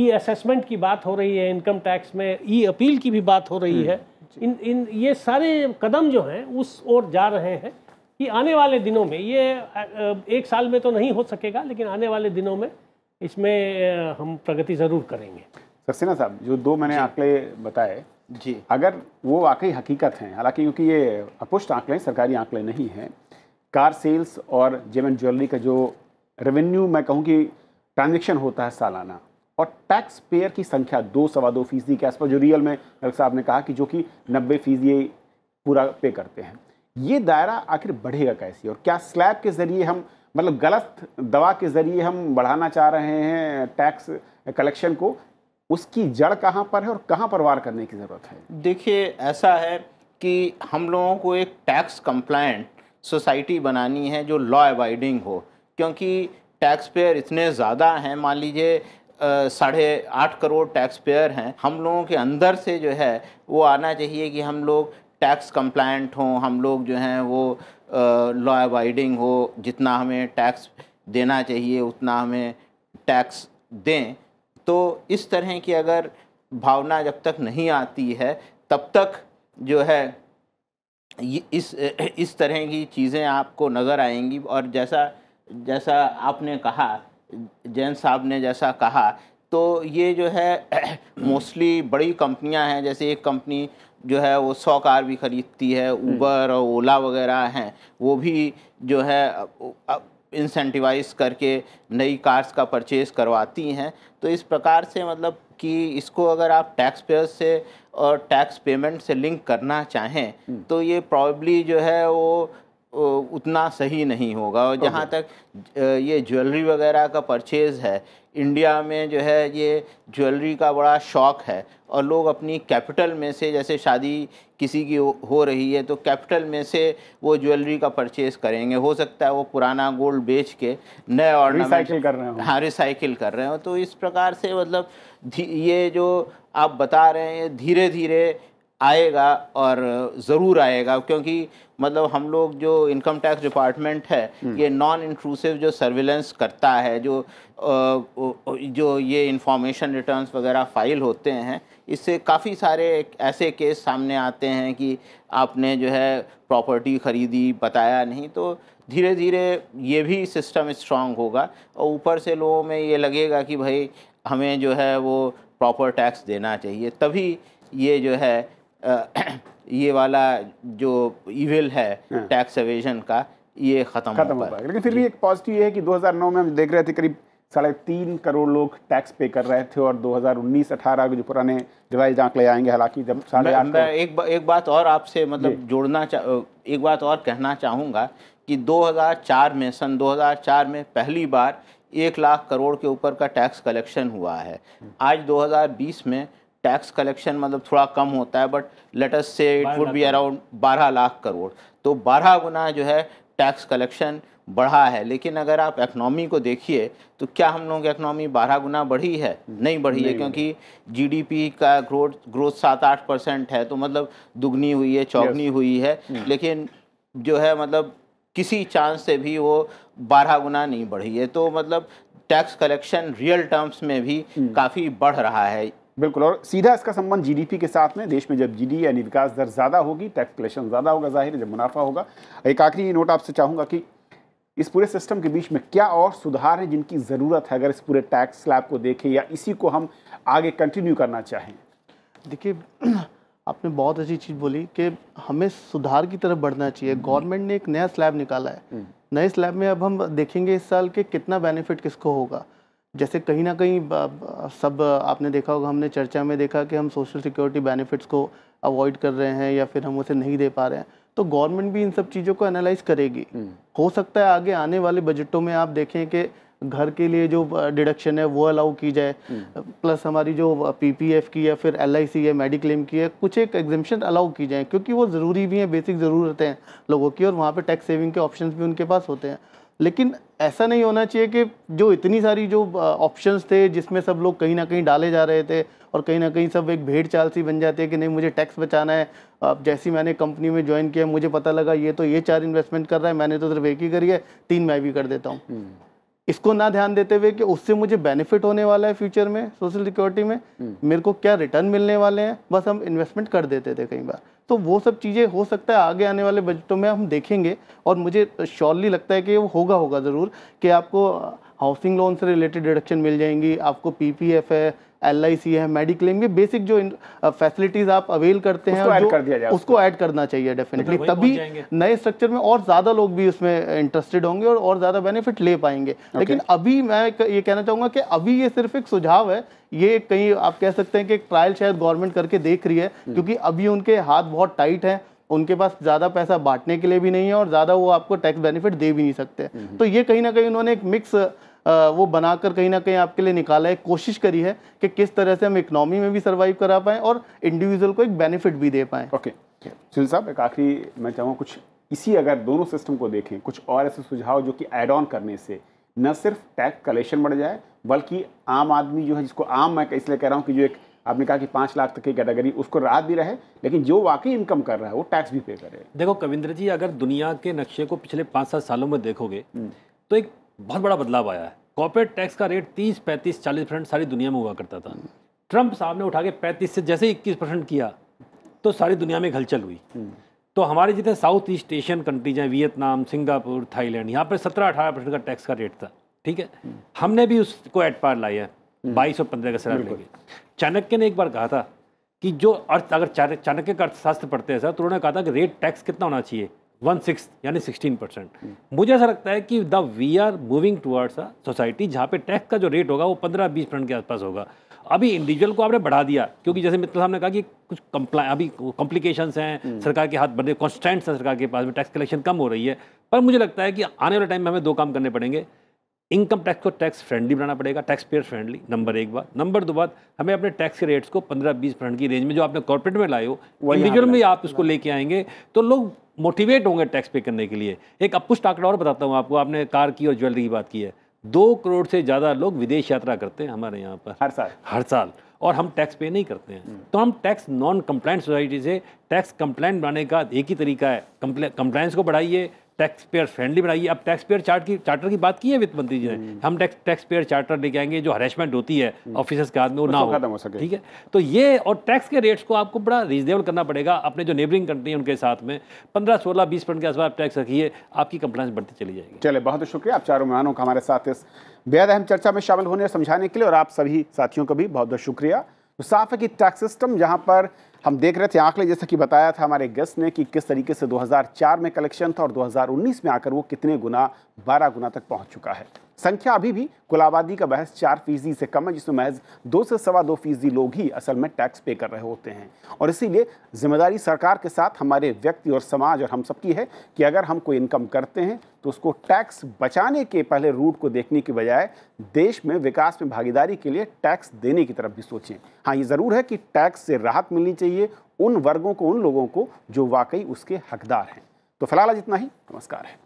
ई असेसमेंट की बात हो रही है इनकम टैक्स में ई अपील की भी बात हो रही हम्म, है इन इन ये सारे कदम जो हैं उस ओर जा रहे हैं कि आने वाले दिनों में ये एक साल में तो नहीं हो सकेगा लेकिन आने वाले दिनों में इसमें हम प्रगति ज़रूर करेंगे सक्सेना साहब जो दो मैंने आंकड़े बताए जी अगर वो वाकई हकीकत हैं हालांकि क्योंकि ये अपुष्ट आंकड़े सरकारी आंकड़े नहीं हैं कार सेल्स और जेम एंड ज्वेलरी का जो रेवेन्यू मैं कहूँ कि ट्रांजेक्शन होता है सालाना और टैक्स पेयर की संख्या दो सवा दो फीसदी के आसपास जो रियल में डॉक्टर साहब ने कहा कि जो कि नब्बे फीसदी पूरा पे करते हैं ये दायरा आखिर बढ़ेगा कैसे और क्या स्लैब के ज़रिए हम मतलब गलत दवा के ज़रिए हम बढ़ाना चाह रहे हैं टैक्स कलेक्शन को उसकी जड़ कहाँ पर है और कहाँ पर वार करने की ज़रूरत है देखिए ऐसा है कि हम लोगों को एक टैक्स कंप्लाइंट सोसाइटी बनानी है जो लॉ अबाइडिंग हो क्योंकि टैक्स पेयर इतने ज़्यादा हैं मान लीजिए साढ़े आठ करोड़ टैक्स पेयर हैं हम लोगों के अंदर से जो है वो आना चाहिए कि हम लोग टैक्स कंप्लाइंट हों हम लोग जो हैं वो लॉ अबाइडिंग हो जितना हमें टैक्स देना चाहिए उतना हमें टैक्स दें तो इस तरह की अगर भावना जब तक नहीं आती है तब तक जो है इस इस तरह की चीज़ें आपको नज़र आएंगी और जैसा जैसा आपने कहा जैन साहब ने जैसा कहा तो ये जो है मोस्टली बड़ी कंपनियां हैं जैसे एक कंपनी जो है वो सौ कार भी खरीदती है ऊबर हम्म। और ओला वगैरह हैं वो भी जो है इंसेंटिवाइज करके नई कार्स का परचेज करवाती हैं तो इस प्रकार से मतलब कि इसको अगर आप टैक्स पेयर से और टैक्स पेमेंट से लिंक करना चाहें हम्म। तो ये प्रॉब्ली जो है वो उतना सही नहीं होगा और जहाँ तक ये ज्वेलरी वगैरह का परचेज़ है इंडिया में जो है ये ज्वेलरी का बड़ा शौक़ है और लोग अपनी कैपिटल में से जैसे शादी किसी की हो रही है तो कैपिटल में से वो ज्वेलरी का परचेज़ करेंगे हो सकता है वो पुराना गोल्ड बेच के नए और रिसाइकिल कर रहे हैं हाँ रिसाइकिल कर रहे हो तो इस प्रकार से मतलब ये जो आप बता रहे हैं धीरे धीरे आएगा और ज़रूर आएगा क्योंकि मतलब हम लोग जो इनकम टैक्स डिपार्टमेंट है हम्म। ये नॉन इंट्रूसिव जो सर्विलेंस करता है जो जो ये इंफॉर्मेशन रिटर्न्स वगैरह फाइल होते हैं इससे काफ़ी सारे ऐसे केस सामने आते हैं कि आपने जो है प्रॉपर्टी खरीदी बताया नहीं तो धीरे धीरे ये भी सिस्टम स्ट्रांग होगा और ऊपर से लोगों में ये लगेगा कि भाई हमें जो है वो प्रॉपर टैक्स देना चाहिए तभी ये जो है ये वाला जो इविल है टैक्स हाँ। एवेजन का ये खत्म खत्म हो लेकिन फिर भी एक पॉजिटिव ये है कि 2009 में हम देख रहे थे करीब साढ़े तीन करोड़ लोग टैक्स पे कर रहे थे और 2019-18 के जो पुराने रिवाइज आंकड़े आएंगे हालांकि जब साढ़े आठ एक बा, एक बात और आपसे मतलब जोड़ना एक बात और कहना चाहूँगा कि 2004 में सन 2004 में पहली बार एक लाख करोड़ के ऊपर का टैक्स कलेक्शन हुआ है हम्म। आज 2020 में टैक्स कलेक्शन मतलब थोड़ा कम होता है but let's say it would be around बारह लाख करोड़ तो बारह गुना जो है टैक्स कलेक्शन बढ़ा है लेकिन अगर आप इकनॉमी को देखिए तो क्या हम लोगों की इकनॉमी बारह गुना बढ़ी है नहीं बढ़ी नहीं है क्योंकि जीडीपी का ग्रोथ ग्रोथ सात आठ परसेंट है तो मतलब दुगनी हुई है चौगनी हुई है हम्म। लेकिन जो है मतलब किसी चांस से भी वो बारह गुना नहीं बढ़ी है तो मतलब टैक्स कलेक्शन रियल टर्म्स में भी हम्म। काफ़ी बढ़ रहा है बिल्कुल और सीधा इसका संबंध जीडीपी के साथ में देश में जब जी यानी विकास दर ज़्यादा होगी टैक्स कलेक्शन ज़्यादा होगा जाहिर है जब मुनाफा होगा एक आखिरी नोट आपसे चाहूँगा कि इस पूरे सिस्टम के बीच में क्या और सुधार है जिनकी ज़रूरत है अगर इस पूरे टैक्स स्लैब को देखें या इसी को हम आगे कंटिन्यू करना चाहें देखिए आपने बहुत अच्छी चीज़ बोली कि हमें सुधार की तरफ बढ़ना चाहिए हम्म। गवर्नमेंट ने एक नया स्लैब निकाला है हम्म। नए स्लैब में अब हम देखेंगे इस साल के कितना बेनिफिट किसको होगा जैसे कहीं ना कहीं सब आपने देखा होगा हमने चर्चा में देखा कि हम सोशल सिक्योरिटी बेनिफिट्स को अवॉइड कर रहे हैं या फिर हम उसे नहीं दे पा रहे हैं तो गवर्नमेंट भी इन सब चीज़ों को एनालाइज करेगी हम्म। हो सकता है आगे आने वाले बजटों में आप देखें कि घर के लिए जो डिडक्शन है वो अलाउ की जाए प्लस हम्म। हमारी जो पीपीएफ की या फिर एलआईसी है मेडिक्लेम की है कुछ एक एग्जिमशन अलाउ की जाए क्योंकि वो ज़रूरी भी हैं बेसिक ज़रूरतें हैं लोगों की और वहाँ पर टैक्स सेविंग के ऑप्शन भी उनके पास होते हैं लेकिन ऐसा नहीं होना चाहिए कि जो इतनी सारी जो ऑप्शंस थे जिसमें सब लोग कहीं ना कहीं डाले जा रहे थे और कहीं ना कहीं सब एक भेड़ चाल सी बन जाती है कि नहीं मुझे टैक्स बचाना है अब जैसी मैंने कंपनी में ज्वाइन किया मुझे पता लगा ये तो ये चार इन्वेस्टमेंट कर रहा है मैंने तो सिर्फ एक ही करी है तीन मैं भी कर देता हूँ हम्म। इसको ना ध्यान देते हुए कि उससे मुझे बेनिफिट होने वाला है फ्यूचर में सोशल सिक्योरिटी में हम्म। मेरे को क्या रिटर्न मिलने वाले हैं बस हम इन्वेस्टमेंट कर देते थे कई बार तो वो सब चीज़ें हो सकता है आगे आने वाले बजटों में हम देखेंगे और मुझे श्योरली लगता है कि वो होगा होगा ज़रूर कि आपको हाउसिंग लोन से रिलेटेड डिडक्शन मिल जाएंगी आपको पी है एल है मेडिक्लेम ये बेसिक जो फैसिलिटीज uh, आप अवेल करते हैं उसको ऐड कर दिया जाए उसको ऐड करना चाहिए डेफिनेटली मतलब तभी नए स्ट्रक्चर में और ज़्यादा लोग भी उसमें इंटरेस्टेड होंगे और और ज़्यादा बेनिफिट ले पाएंगे लेकिन अभी मैं ये कहना चाहूंगा कि अभी ये सिर्फ एक सुझाव है ये कहीं आप कह सकते हैं कि ट्रायल शायद गवर्नमेंट करके देख रही है हम्म। क्योंकि अभी उनके हाथ बहुत टाइट है उनके पास ज़्यादा पैसा बांटने के लिए भी नहीं है और ज़्यादा वो आपको टैक्स बेनिफिट दे भी नहीं सकते नहीं। हम्म। तो ये कहीं ना कहीं उन्होंने एक मिक्स वो बनाकर कहीं ना कहीं आपके लिए निकाला है कोशिश करी है कि किस तरह से हम इकनॉमी में भी सर्वाइव करा पाएँ और इंडिविजुअल को एक बेनिफिट भी दे पाएँ ओके सुनील साहब एक आखिरी मैं चाहूँगा कुछ इसी अगर दोनों सिस्टम को देखें कुछ और ऐसे सुझाव जो कि एड ऑन करने से न सिर्फ टैक्स कलेक्शन बढ़ जाए बल्कि आम आदमी जो है जिसको आम मैं इसलिए कह रहा हूँ कि जो एक आपने कहा कि पाँच लाख तक की कैटेगरी उसको राहत भी रहे लेकिन जो वाकई इनकम कर रहा है वो टैक्स भी पे करे देखो कविंद्र जी अगर दुनिया के नक्शे को पिछले पाँच सात सालों में देखोगे हम्म। तो एक बहुत बड़ा बदलाव आया है कॉर्पोरेट टैक्स का रेट 30, 35, 40 परसेंट सारी दुनिया में हुआ करता था ट्रंप साहब ने उठा के पैंतीस से जैसे इक्कीस परसेंट किया तो सारी दुनिया में हलचल हुई हम्म। तो हमारे जितने साउथ ईस्ट एशियन कंट्रीज हैं वियतनाम सिंगापुर थाईलैंड यहाँ पर सत्रह अठारह परसेंट का टैक्स का रेट था ठीक है हम्म। हमने भी उसको एट पार लाया है हम्म। बाईस और पंद्रह का सराब लेके चाणक्य ने एक बार कहा था कि जो अर्थ अगर चाणक्य का अर्थशास्त्र पढ़ते हैं सर तो उन्होंने कहा था कि रेट टैक्स कितना होना चाहिए वन सिक्स यानी सिक्सटीन परसेंट मुझे ऐसा लगता है कि the we are moving towards a society जहाँ पे टैक्स का जो रेट होगा वो पंद्रह बीस परसेंट के आसपास होगा अभी इंडिविजुअल को आपने बढ़ा दिया क्योंकि जैसे मित्र साहब ने कहा कि कुछ कम्प्लाई अभी कॉम्प्लिकेशन हैं हम्म। सरकार के हाथ बढ़े कॉन्स्टेंट्स हैं सरकार के पास में टैक्स कलेक्शन कम हो रही है पर मुझे लगता है कि आने वाले टाइम में हमें दो काम करने पड़ेंगे इनकम टैक्स को टैक्स फ्रेंडली बनाना पड़ेगा टैक्स पेयर फ्रेंडली नंबर एक बात नंबर दो बात हमें अपने टैक्स के रेट्स को पंद्रह बीस परसेंट की रेंज में जो आपने कॉर्पोरेट में लाए हो इंडिविजुअल में आप उसको हाँ। लेके आएंगे तो लोग मोटिवेट होंगे टैक्स पे करने के लिए एक अपुष्ट आंकड़ा और बताता हूँ आपको आपने कार की और ज्वेलरी की बात की है दो करोड़ से ज़्यादा लोग विदेश यात्रा करते हैं हमारे यहाँ पर हर साल हर साल और हम टैक्स पे नहीं करते हैं तो हम टैक्स नॉन कंप्लाइंट सोसाइटी से टैक्स कंप्लाइंट बनाने का एक ही तरीका है कंप्लाइंस को बढ़ाइए टैक्स पेयर फ्रेंडली बनाइए अब टैक्स पेयर चार्ट की चार्टर की बात की है वित्त मंत्री जी ने हम्म। हम टैक्स टैक्स पेयर चार्टर लेके आएंगे जो हरेसमेंट होती है ऑफिसर्स हम्म। के हाथ में वो ना हो, हो सके ठीक है तो ये और टैक्स के रेट्स को आपको बड़ा रिजनेबल करना पड़ेगा अपने जो नेबरिंग कंट्री है उनके साथ में पंद्रह सोलह बीस परसेंट के आसपास आप टैक्स रखिए आपकी कंप्लाइंस बढ़ती चली जाएगी चले बहुत शुक्रिया आप चारों मेहमानों का हमारे साथ इस बेहद अहम चर्चा में शामिल होने और समझाने के लिए और आप सभी साथियों का भी बहुत बहुत शुक्रिया तो साफ है कि टैक्स सिस्टम जहाँ पर हम देख रहे थे आंकड़े जैसा कि बताया था हमारे गेस्ट ने कि किस तरीके से 2004 में कलेक्शन था और 2019 में आकर वो कितने गुना 12 गुना तक पहुंच चुका है संख्या अभी भी कुल आबादी का बहस चार फीसदी से कम है जिसमें महज दो से सवा दो फीसदी लोग ही असल में टैक्स पे कर रहे होते हैं और इसीलिए जिम्मेदारी सरकार के साथ हमारे व्यक्ति और समाज और हम सबकी है कि अगर हम कोई इनकम करते हैं तो उसको टैक्स बचाने के पहले रूट को देखने के बजाय देश में विकास में भागीदारी के लिए टैक्स देने की तरफ भी सोचें हाँ ये ज़रूर है कि टैक्स से राहत मिलनी चाहिए उन वर्गों को उन लोगों को जो वाकई उसके हकदार हैं तो फिलहाल आज इतना ही नमस्कार है